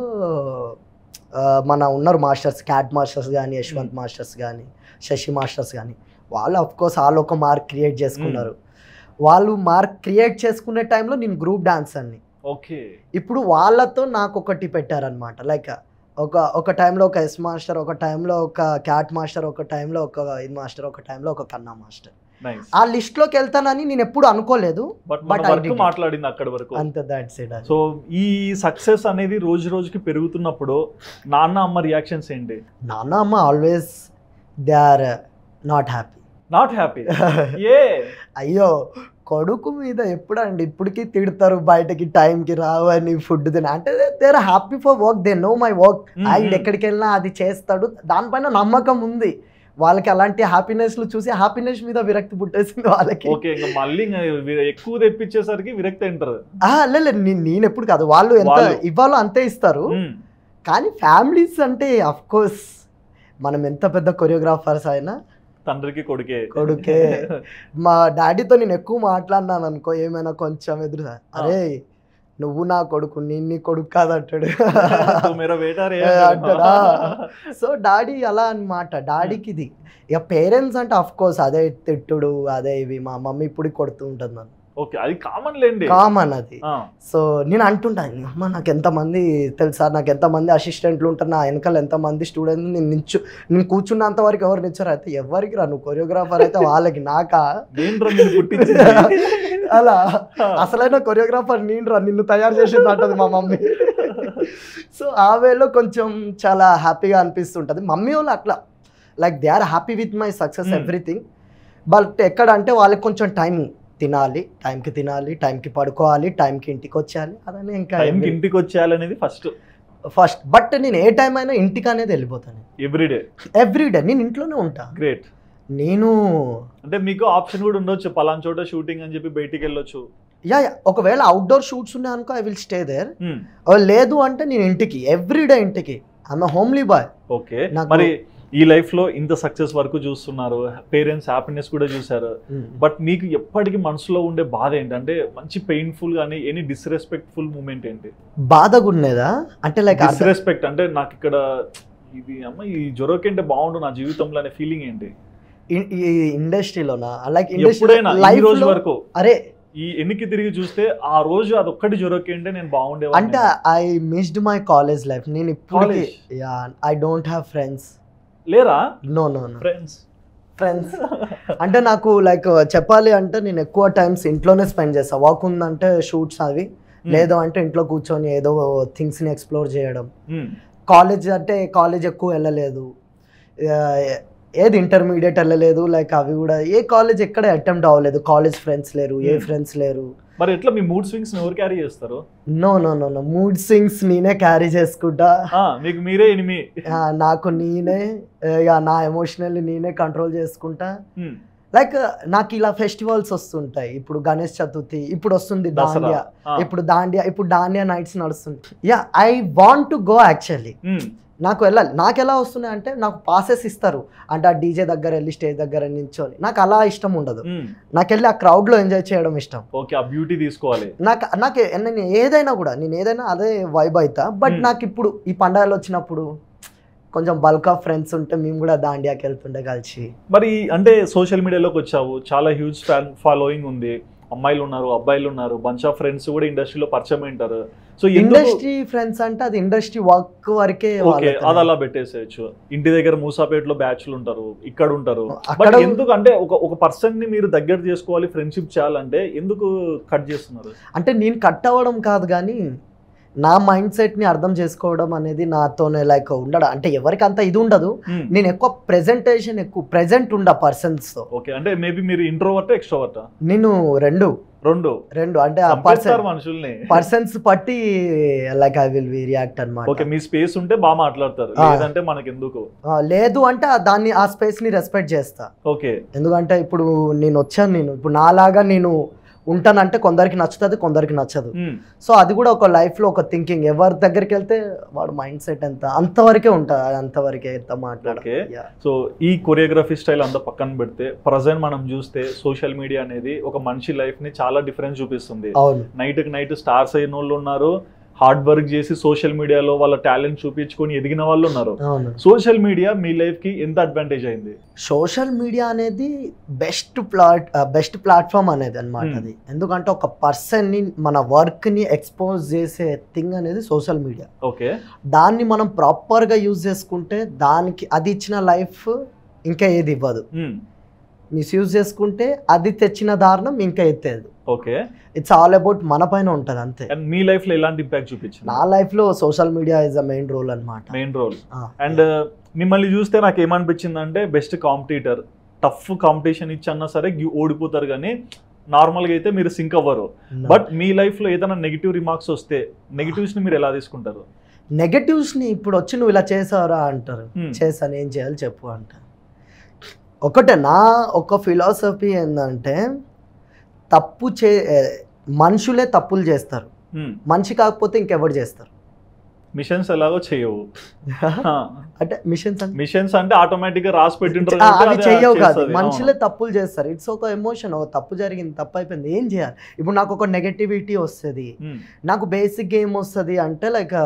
uh, మన ఉన్నారు మాస్టర్స్ క్యాట్ మాస్టర్స్ కానీ యశ్వంత్ మాస్టర్స్ కానీ శశి మాస్టర్స్ కానీ వాళ్ళు కోర్స్ వాళ్ళు ఒక మార్క్ క్రియేట్ చేసుకున్నారు వాళ్ళు మార్క్ క్రియేట్ చేసుకునే టైంలో నేను గ్రూప్ డాన్సర్ని ఓకే ఇప్పుడు వాళ్ళతో నాకు ఒకటి పెట్టారనమాట లైక్ uh, ఒక ఒక టైంలో ఒక ఎస్ మాస్టర్ ఒక టైంలో ఒక క్యాట్ మాస్టర్ ఒక టైంలో ఒక ఇన్ మాస్టర్ ఒక టైంలో ఒక కన్నా మాస్టర్ ఆ లిస్ట్ లోకి వెళ్తానని నేను ఎప్పుడు అనుకోలేదు బట్ మాట్లాడింది అక్కడ వరకు అంత దాట్స్ ఇట్ సో ఈ సక్సెస్ అనేది రోజు రోజుకి పెరుగుతున్నప్పుడు నాన్న అమ్మ రియాక్షన్స్ ఏంటి నాన్న అమ్మ always they are not happy not happy ఏ అయ్యో కొడుకు మీద ఎప్పుడండి ఇప్పటికీ తిడతారు బయటకి టైంకి రావని ఫుడ్ తిన అంటే they're happy for work they know my work ఆయన ఎక్కడికి వెళ్ళినా అది చేస్తాడు దానిపైన నమ్మకం ఉంది వాళ్ళకి అలాంటి హ్యాపీనెస్ లు చూసి హ్యాపీనెస్ మీద విరక్తి పుట్టేసింది వాళ్ళకి ఓకే ఇంకా మళ్ళీ ఎక్కువ తెప్పించేసరికి విరక్తి అంటారు లేదు నేను ఎప్పుడు కాదు వాళ్ళు ఎంత ఇవ్వాలో అంతే ఇస్తారు కానీ ఫ్యామిలీస్ అంటే అఫ్ కోర్స్ మనం ఎంత పెద్ద కొరియోగ్రాఫర్స్ అయినా తండ్రికి కొడుకే కొడుకే మా డాడీతో నేను ఎక్కువ మాట్లాడినాను అనుకో ఏమైనా కొంచెం ఎదురు అరే నువ్వు నా కొడుకు నిన్ని కొడుకు <laughs> అంటాడు అంటాడా సో డాడీ అలా అనమాట డాడీకి ఇది ఇక పేరెంట్స్ అంటే అఫ్ కోర్స్ అదే తిట్టుడు అదే ఇవి మా మమ్మీ ఇప్పుడు కొడుతూ ఉంటుంది నన్ను ఓకే అది కామన్ లేండి కామన్ అది సో నేను అంటుంటాను అమ్మ నాకు ఎంతమంది తెలుసా నాకు ఎంతమంది అసిస్టెంట్లు ఉంటారు నా వెనకాల ఎంతమంది స్టూడెంట్ నేను నించు నేను కూర్చున్నంత వరకు ఎవరు నిచ్చారు అయితే ఎవరికి రాను కొరియోగ్రాఫర్ అయితే వాళ్ళకి నాకా అలా అసలైన కొరియోగ్రాఫర్ నేను రా నిన్ను తయారు చేసింది అంటది మా మమ్మీ సో ఆ వేలో కొంచెం చాలా హ్యాపీగా అనిపిస్తుంటుంది మమ్మీ వాళ్ళు అట్లా like they are happy with my success everything but ఎక్కడ అంటే వాళ్ళకి కొంచెం టైమింగ్ తినాలి టైంకి తినాలి టైంకి పడుకోవాలి టైంకి ఇంటికి వచ్చేయాలి అదే ఇంకా టైంకి ఇంటికి వచ్చేయాలి అనేది ఫస్ట్ ఫస్ట్ బట్ నేను ఏ టైం అయినా ఇంటికి అనేది వెళ్ళిపోతాను ఎవ్రీడే ఎవ్రీడే నేను ఇంట్లోనే ఉంటా గ్రేట్ నేను అంటే మీకు ఆప్షన్ కూడా ఉండొచ్చు పలాన్ చోట షూటింగ్ అని చెప్పి బయటికి వెళ్ళొచ్చు యా ఒకవేళ అవుట్డోర్ షూట్స్ ఉన్నాయనుకో ఐ విల్ స్టే దేర్ లేదు అంటే నేను ఇంటికి ఎవ్రీడే ఇంటికి ఆమె హోమ్లీ బాయ్ ఓకే మరి ఈ లైఫ్లో ఇంత సక్సెస్ వరకు చూస్తున్నారు పేరెంట్స్ హ్యాపీనెస్ కూడా చూశారు బట్ hmm. మీకు ఎప్పటికీ మనసులో ఉండే బాధ ఏంటంటే మంచి పెయిన్ఫుల్ కానీ ఎనీ డిస్రెస్పెక్ట్ఫుల్ మూమెంట్ ఏంటి బాధ ఉండేదా అంటే లైక్ డిస్రెస్పెక్ట్ అంటే నాకు ఇక్కడ ఇది అమ్మ ఈ జొరోకేంటే బాగుండు నా జీవితంలో అనే ఫీలింగ్ ఏంటి ఈ ఇండస్ట్రీలోనా లైక్ ఈ రోజు వరకు అరే ఈ ఎన్నికి తిరిగి చూస్తే ఆ రోజు అది ఒక్కటి జొరకేంటే నేను బాగుండే అంటే I missed my college life నేను ఇప్పుడు ఐ డోంట్ హ్యావ్ ఫ్రెండ్స్ లేరా నో నో ఫ్రెండ్స్ ఫ్రెండ్స్ అంటే నాకు లైక్ చెప్పాలి అంటే నేను ఎక్కువ టైమ్స్ ఇంట్లోనే స్పెండ్ చేస్తాను వాక్ ఉందంటే షూట్స్ అవి hmm. లేదు అంటే ఇంట్లో కూర్చొని ఏదో థింగ్స్ని ఎక్స్ప్లోర్ చేయడం కాలేజ్ hmm. అంటే కాలేజ్ ఎక్కువ వెళ్ళలేదు ఏది ఇంటర్మీడియట్ వెళ్ళలేదు లైక్ అవి కూడా ఏ కాలేజ్ ఎక్కడ అటెంప్ట్ అవ్వలేదు కాలేజ్ ఫ్రెండ్స్ లేరు ఏ ఫ్రెండ్స్ hmm. లేరు మరి ఎట్లా మీ మూడ్ స్వింగ్స్ ఎవరు క్యారీ చేస్తారు no no no no mood swings నేనే క్యారీ చేసుకుంటా మీకు మీరే ఎనిమి నాకు నేనే ఇక నా ఎమోషనల్ నేనే కంట్రోల్ చేసుకుంటా లైక్ hmm. నాకు ఇలా ఫెస్టివల్స్ వస్తుంటాయి ఇప్పుడు గణేష్ చతుర్థి ఇప్పుడు వస్తుంది దాండియా ఇప్పుడు దాండియా ఇప్పుడు దాండియా నైట్స్ నడుస్తుంది yeah I want to go actually నాకు వెళ్ళాలి నాకు ఎలా వస్తున్నాయి అంటే నాకు పాసెస్ ఇస్తారు అంటే ఆ డీజే దగ్గర వెళ్ళి స్టేజ్ దగ్గర నిల్చొని నాకు అలా ఇష్టం ఉండదు నాకు వెళ్ళి ఆ క్రౌడ్లో ఎంజాయ్ చేయడం ఇష్టం ఓకే ఆ బ్యూటీ తీసుకోవాలి నాకు నాకు నేను ఏదైనా కూడా నేను ఏదైనా అదే వైబ్ అవుతా బట్ నాకు ఇప్పుడు ఈ పండగలు వచ్చినప్పుడు కొంచెం బల్క్ ఆఫ్ ఫ్రెండ్స్ ఉంటే మేము కూడా దాండియాకి వెళ్తుండే కలిసి మరి అంటే సోషల్ మీడియాలోకి వచ్చావు చాలా హ్యూజ్ ఫ్యాన్ ఫాలోయింగ్ ఉంది అమ్మాయిలు ఉన్నారు అబ్బాయిలు ఉన్నారు బంచ్ ఆఫ్ ఫ్రెండ్స్ కూడా ఇండస్ట్రీలో పరిచయం ఉంటారు సో ఇండస్ట్రీ ఫ్రెండ్స్ అంటే అది ఇండస్ట్రీ వర్క్ వరకే ఓకే అది అలా పెట్టేసేయచ్చు ఇంటి దగ్గర మూసాపేటలో బ్యాచ్లు ఉంటారు ఇక్కడ ఉంటారు బట్ ఎందుకు అంటే ఒక ఒక పర్సన్ ని మీరు దగ్గర చేసుకోవాలి ఫ్రెండ్షిప్ చేయాలంటే ఎందుకు కట్ చేస్తున్నారు అంటే నేను కట్ అవ్వడం కాదు కానీ నా మైండ్ సెట్ని అర్థం చేసుకోవడం అనేది నాతోనే లైక్ ఉండడం అంటే ఎవరికి అంత ఇది ఉండదు hmm. నేను ఎక్కువ ప్రెజెంటేషన్ ఎక్కువ ప్రెజెంట్ ఉండ పర్సన్స్ ఓకే అంటే మేబీ మీరు ఇంట్రోవర్ట్ ఎక్స్ట్రోవర్ట్ నేను రెండు రెండు రెండు అంటే ఆ పర్సన్ మనుషుల్ని పర్సన్స్ పట్టి like I will be react అనమాట ఓకే మీ స్పేస్ ఉంటే బాగా మాట్లాడతారు లేదంటే మనకి ఎందుకు లేదు అంటే దాన్ని ఆ స్పేస్ ని రెస్పెక్ట్ చేస్తా ఓకే ఎందుకంటే ఇప్పుడు నేను వచ్చాను నేను ఇప్పుడు నాలాగా నేను ఉంటానంటే కొందరికి నచ్చుతుంది కొందరికి నచ్చదు సో అది కూడా ఒక లైఫ్లో ఒక థింకింగ్ ఎవరి దగ్గరికి వెళ్తే వాడు మైండ్ సెట్ ఎంత అంతవరకే ఉంటుంది అంతవరకే ఎంత మాట్లాడే సో ఈ కొరియోగ్రఫీ స్టైల్ అంతా పక్కన పెడితే ప్రజెంట్ మనం చూస్తే సోషల్ మీడియా అనేది ఒక మనిషి లైఫ్ ని చాలా డిఫరెన్స్ చూపిస్తుంది నైట్ కి నైట్ స్టార్స్ అయిన వాళ్ళు ఉన్నారు హార్డ్ వర్క్ చేసి సోషల్ మీడియాలో వాళ్ళ టాలెంట్ చూపించుకొని ఎదిగిన వాళ్ళు ఉన్నారు సోషల్ మీడియా మీ లైఫ్ కి ఎంత అడ్వాంటేజ్ అయింది సోషల్ మీడియా అనేది బెస్ట్ ప్లాట్ బెస్ట్ ప్లాట్ఫామ్ అనేది అనమాట hmm. అది ఎందుకంటే ఒక పర్సన్ ని మన వర్క్ ని ఎక్స్పోజ్ చేసే థింగ్ అనేది సోషల్ మీడియా ఓకే దాన్ని మనం ప్రాపర్ గా యూజ్ చేసుకుంటే దానికి అది ఇచ్చిన లైఫ్ ఇంకా ఏది ఇవ్వదు hmm. మిస్యూజ్ చేసుకుంటే అది తెచ్చిన దారుణం ఇంకా ఎత్తేది ఓకే ఇట్స్ ఆల్ అబౌట్ మన పైన ఉంటుంది అంతే అండ్ మీ లైఫ్ లో ఎలాంటి ఇంపాక్ట్ చూపించింది నా లైఫ్ లో social media is a main role అనమాట మెయిన్ రోల్ అండ్ మిమ్మల్ని చూస్తే నాకు ఏమనిపించింది అంటే బెస్ట్ కాంపిటీటర్ టఫ్ కాంపిటీషన్ ఇచ్చన్నా సరే ఓడిపోతారు కానీ నార్మల్గా అయితే మీరు సింక్ అవ్వరు బట్ మీ లైఫ్లో ఏదైనా నెగిటివ్ రిమార్క్స్ వస్తే నెగిటివ్స్ని మీరు ఎలా తీసుకుంటారు నెగటివ్స్ని ఇప్పుడు వచ్చి నువ్వు ఇలా చేసావరా అంటారు hmm. చేసాను ఏం చేయాలి చెప్పు అంటారు ఒకటే నా ఒక ఫిలాసఫీ ఏంటంటే తప్పు చే మనుషులే తప్పులు చేస్తారు మనిషి కాకపోతే ఇంకెవరు చేస్తారు మిషన్స్ ఎలాగో చేయవు <laughs> అంటే మిషన్స్ మిషన్స్ అంటే ఆటోమేటిక్గా రాసి పెట్టి అది చెయ్యవు కాదు మనుషులే తప్పులు చేస్తారు ఇట్స్ ఒక ఎమోషన్ ఒక తప్పు జరిగింది తప్పు అయిపోయింది ఏం చేయాలి ఇప్పుడు నాకు ఒక నెగటివిటీ వస్తుంది నాకు బేసిక్ గేమ్ వస్తుంది అంటే లైక్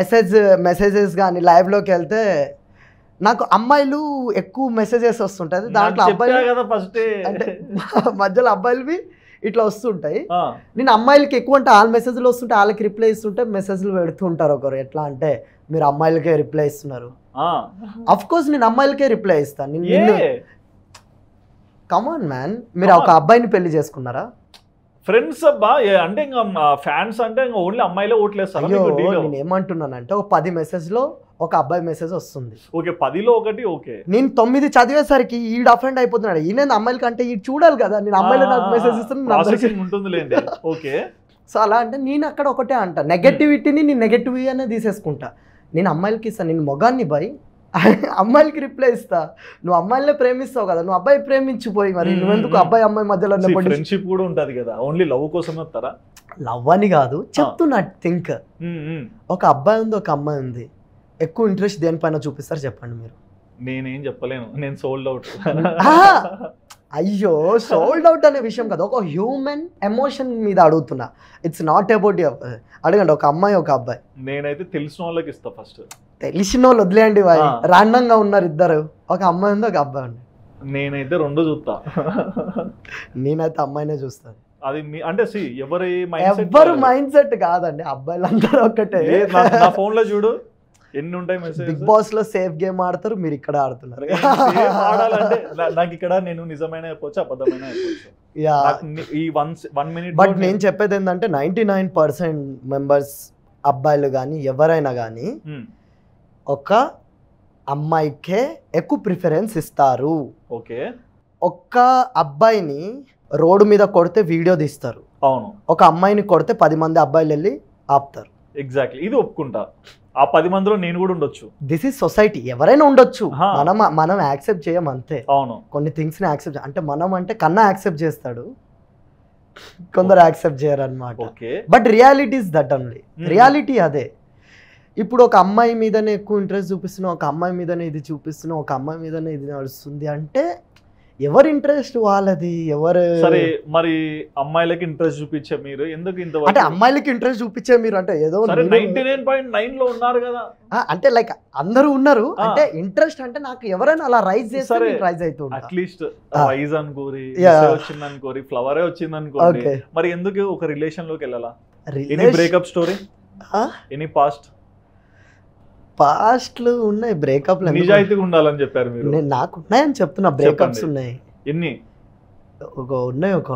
మెసేజ్ మెసేజెస్ కానీ లైవ్లోకి వెళ్తే నాకు అమ్మాయిలు ఎక్కువ మెసేజెస్ వస్తుంటాయి దాంట్లో అబ్బాయిలు ఫస్ట్ అంటే <laughs> మధ్యలో అబ్బాయిలువి ఇట్లా వస్తుంటాయి నేను అమ్మాయిలకి ఎక్కువ అంటే వాళ్ళ మెసేజ్లు వస్తుంటే వాళ్ళకి రిప్లై ఇస్తుంటే మెసేజ్లు పెడుతుంటారు ఒకరు ఎట్లా అంటే మీరు అమ్మాయిలకే రిప్లై ఇస్తున్నారు అఫ్ కోర్స్ నేను అమ్మాయిలకే రిప్లై ఇస్తాను నిన్ను కమాన్ మ్యాన్ మీరు ఒక అబ్బాయిని పెళ్లి చేసుకున్నారా ఫ్రెండ్స్ అబ్బా అంటే ఇంకా ఫ్యాన్స్ అంటే ఇంకా ఓన్లీ అమ్మాయిలే ఓట్లేస్తారు నేను ఏమంటున్నానంటే ఒక పది మెసేజ్ లో ఒక అబ్బాయి మెసేజ్ వస్తుంది ఓకే పదిలో ఒకటి ఓకే నేను తొమ్మిది చదివేసరికి ఈ డఫరెంట్ అయిపోతున్నాడు ఈ నేను అమ్మాయిల కంటే ఈ చూడాలి కదా నేను అమ్మాయిలు నాకు మెసేజ్ ఇస్తాను ఉంటుంది ఓకే <laughs> సో అలా అంటే నేను అక్కడ ఒకటే అంట నెగటివిటీని నేను నెగటివ్ అనే తీసేసుకుంటా నేను అమ్మాయిలకి ఇస్తాను నేను మొగాన్ని బాయ్ అమ్మాయిలకి రిప్లై ఇస్తా నువ్వు అమ్మాయిలే ప్రేమిస్తావు కదా నువ్వు అబ్బాయి ప్రేమించిపోయి మరి నువ్వెందుకు అబ్బాయి అమ్మాయి మధ్యలో ఫ్రెండ్షిప్ కూడా ఉంటుంది కదా ఓన్లీ లవ్ కోసం వస్తారా లవ్ అని కాదు చెప్తున్నా థింక్ ఒక అబ్బాయి ఉంది ఒక అమ్మాయి ఉంది ఎక్కువ ఇంట్రెస్ట్ దేనిపైన చూపిస్తారు చెప్పండి మీరు నేనేం చెప్పలేను నేను సోల్డ్ అవుట్ అయ్యో సోల్డ్ అవుట్ అనే విషయం కదా ఒక హ్యూమన్ ఎమోషన్ మీద అడుగుతున్నా ఇట్స్ నాట్ అబౌట్ అడగండి ఒక అమ్మాయి ఒక అబ్బాయి నేనైతే తెలిసిన వాళ్ళకి ఇస్తా ఫస్ట్ తెలిసిన వాళ్ళు వదిలేయండి గా ఉన్నారు ఇద్దరు ఒక అమ్మాయి ఉంది ఒక అబ్బాయి ఉంది నేనైతే రెండు చూస్తా నేనైతే అమ్మాయినే చూస్తాను అది మీ అంటే సి ఎవరి ఎవరు మైండ్ సెట్ కాదండి అబ్బాయిలు ఒక్కటే ఫోన్ లో చూడు ఎన్ని ఉంటాయి మెసేజ్ బిగ్ బాస్ లో సేఫ్ గేమ్ ఆడతారు మీరు ఇక్కడ ఆడుతున్నారు ఆడాలంటే నాకు ఇక్కడ నేను నిజమైన చెప్పొచ్చు అబద్ధమైన ఈ వన్ వన్ మినిట్ బట్ నేను చెప్పేది ఏంటంటే నైన్టీ నైన్ పర్సెంట్ మెంబర్స్ అబ్బాయిలు కానీ ఎవరైనా కానీ ఒక అమ్మాయికే ఎక్కువ ప్రిఫరెన్స్ ఇస్తారు ఓకే ఒక్క అబ్బాయిని రోడ్డు మీద కొడితే వీడియో తీస్తారు అవును ఒక అమ్మాయిని కొడితే పది మంది అబ్బాయిలు వెళ్ళి ఆపుతారు ఎగ్జాక్ట్లీ ఇది ఒప్పుకుంటా ఆ పది మందిలో నేను కూడా ఉండొచ్చు దిస్ ఇస్ సొసైటీ ఎవరైనా ఉండొచ్చు మనం మనం యాక్సెప్ట్ చేయం అంతే అవును కొన్ని థింగ్స్ ని యాక్సెప్ట్ అంటే మనం అంటే కన్నా యాక్సెప్ట్ చేస్తాడు కొందరు యాక్సెప్ట్ చేయరు అనమాట but reality is that only reality అదే ఇప్పుడు ఒక అమ్మాయి మీదనే ఎక్కువ ఇంట్రెస్ట్ చూపిస్తున్నావు ఒక అమ్మాయి మీదనే ఇది చూపిస్తున్నావు ఒక అమ్మాయి మీదనే ఇది నడుస్తుంది అంటే ఎవరి ఇంట్రెస్ట్ వాళ్ళది ఎవరు సరే మరి అమ్మాయిలకి ఇంట్రెస్ట్ చూపించే మీరు ఎందుకు ఇంత అంటే అమ్మాయిలకి ఇంట్రెస్ట్ చూపించే మీరు అంటే ఏదో నైన్టీ నైన్ పాయింట్ నైన్ లో ఉన్నారు కదా అంటే లైక్ అందరూ ఉన్నారు అంటే ఇంట్రెస్ట్ అంటే నాకు ఎవరైనా అలా రైజ్ చేస్తారు రైజ్ అవుతుంది అట్లీస్ట్ రైజ్ అనుకోరి వచ్చింది అనుకోరి ఫ్లవరే వచ్చింది అనుకోరి మరి ఎందుకు ఒక రిలేషన్ లోకి వెళ్ళాలా any breakup story any past పాస్ట్లు ఉన్నాయి బ్రేకప్లు నిజాయితీగా ఉండాలని చెప్పారు మీరు నేను నాకు ఉన్నాయని చెప్తున్నా బ్రేకప్స్ ఉన్నాయి ఎన్ని ఒక ఉన్నాయి ఒక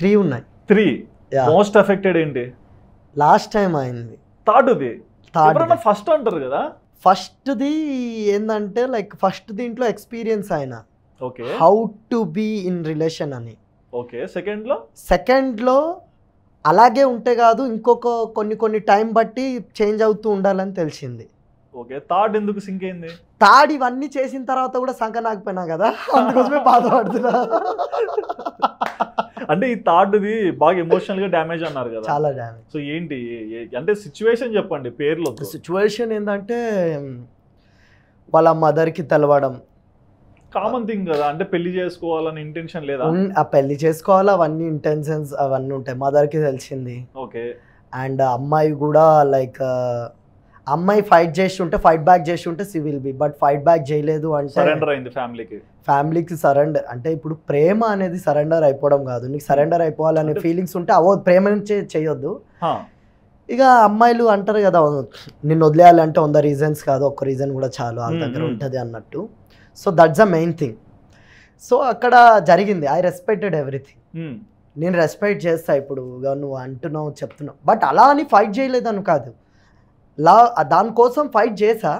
త్రీ ఉన్నాయి త్రీ మోస్ట్ ఎఫెక్టెడ్ ఏంటి లాస్ట్ టైం అయింది థర్డ్ది థర్డ్ ఫస్ట్ అంటారు కదా ఫస్ట్ది ఏంటంటే లైక్ ఫస్ట్ దీంట్లో ఎక్స్పీరియన్స్ ఆయన okay how to be in relation అని ఓకే సెకండ్లో సెకండ్లో అలాగే ఉంటే కాదు ఇంకొక కొన్ని కొన్ని టైం బట్టి చేంజ్ అవుతూ ఉండాలని తెలిసింది ఓకే థర్డ్ ఎందుకు సింక్ అయింది థర్డ్ ఇవన్నీ చేసిన తర్వాత కూడా సంక నాకుపోయినా కదా అందుకోసమే బాధపడుతున్నా అంటే ఈ థాట్ది బాగా ఎమోషనల్ గా డ్యామేజ్ అన్నారు కదా చాలా డ్యామేజ్ సో ఏంటి అంటే సిచ్యువేషన్ చెప్పండి పేర్లు సిచ్యువేషన్ ఏంటంటే వాళ్ళ మదర్కి తెలవడం కామన్ థింగ్ కదా అంటే పెళ్లి చేసుకోవాలని ఇంటెన్షన్ లేదా ఆ పెళ్లి చేసుకోవాలి అవన్నీ ఇంటెన్షన్స్ అవన్నీ ఉంటాయి మదర్కి తెలిసింది ఓకే అండ్ అమ్మాయి కూడా లైక్ అమ్మాయి ఫైట్ చేసి ఉంటే ఫైట్ బ్యాక్ చేసి ఉంటే సివిల్ బి బట్ ఫైట్ బ్యాక్ చేయలేదు అంటే సరెండర్ అయింది ఫ్యామిలీకి ఫ్యామిలీకి సరెండర్ అంటే ఇప్పుడు ప్రేమ అనేది సరెండర్ అయిపోవడం కాదు నీకు సరెండర్ అయిపోవాలనే ఫీలింగ్స్ ఉంటే అవో ప్రేమ నుంచి చేయొద్దు ఇక అమ్మాయిలు అంటారు కదా నిన్ను వదిలేయాలంటే వంద రీజన్స్ కాదు ఒక్క రీజన్ కూడా చాలు అంత దగ్గర ఉంటుంది అన్నట్టు so that's a main thing so అక్కడ జరిగింది ఐ రెస్పెక్టెడ్ ఎవ్రీథింగ్ నేను రెస్పెక్ట్ చేస్తా ఇప్పుడు నువ్వు అంటున్నావు చెప్తున్నావు బట్ అలా అని ఫైట్ చేయలేదని కాదు లా దానికోసం ఫైట్ చేసా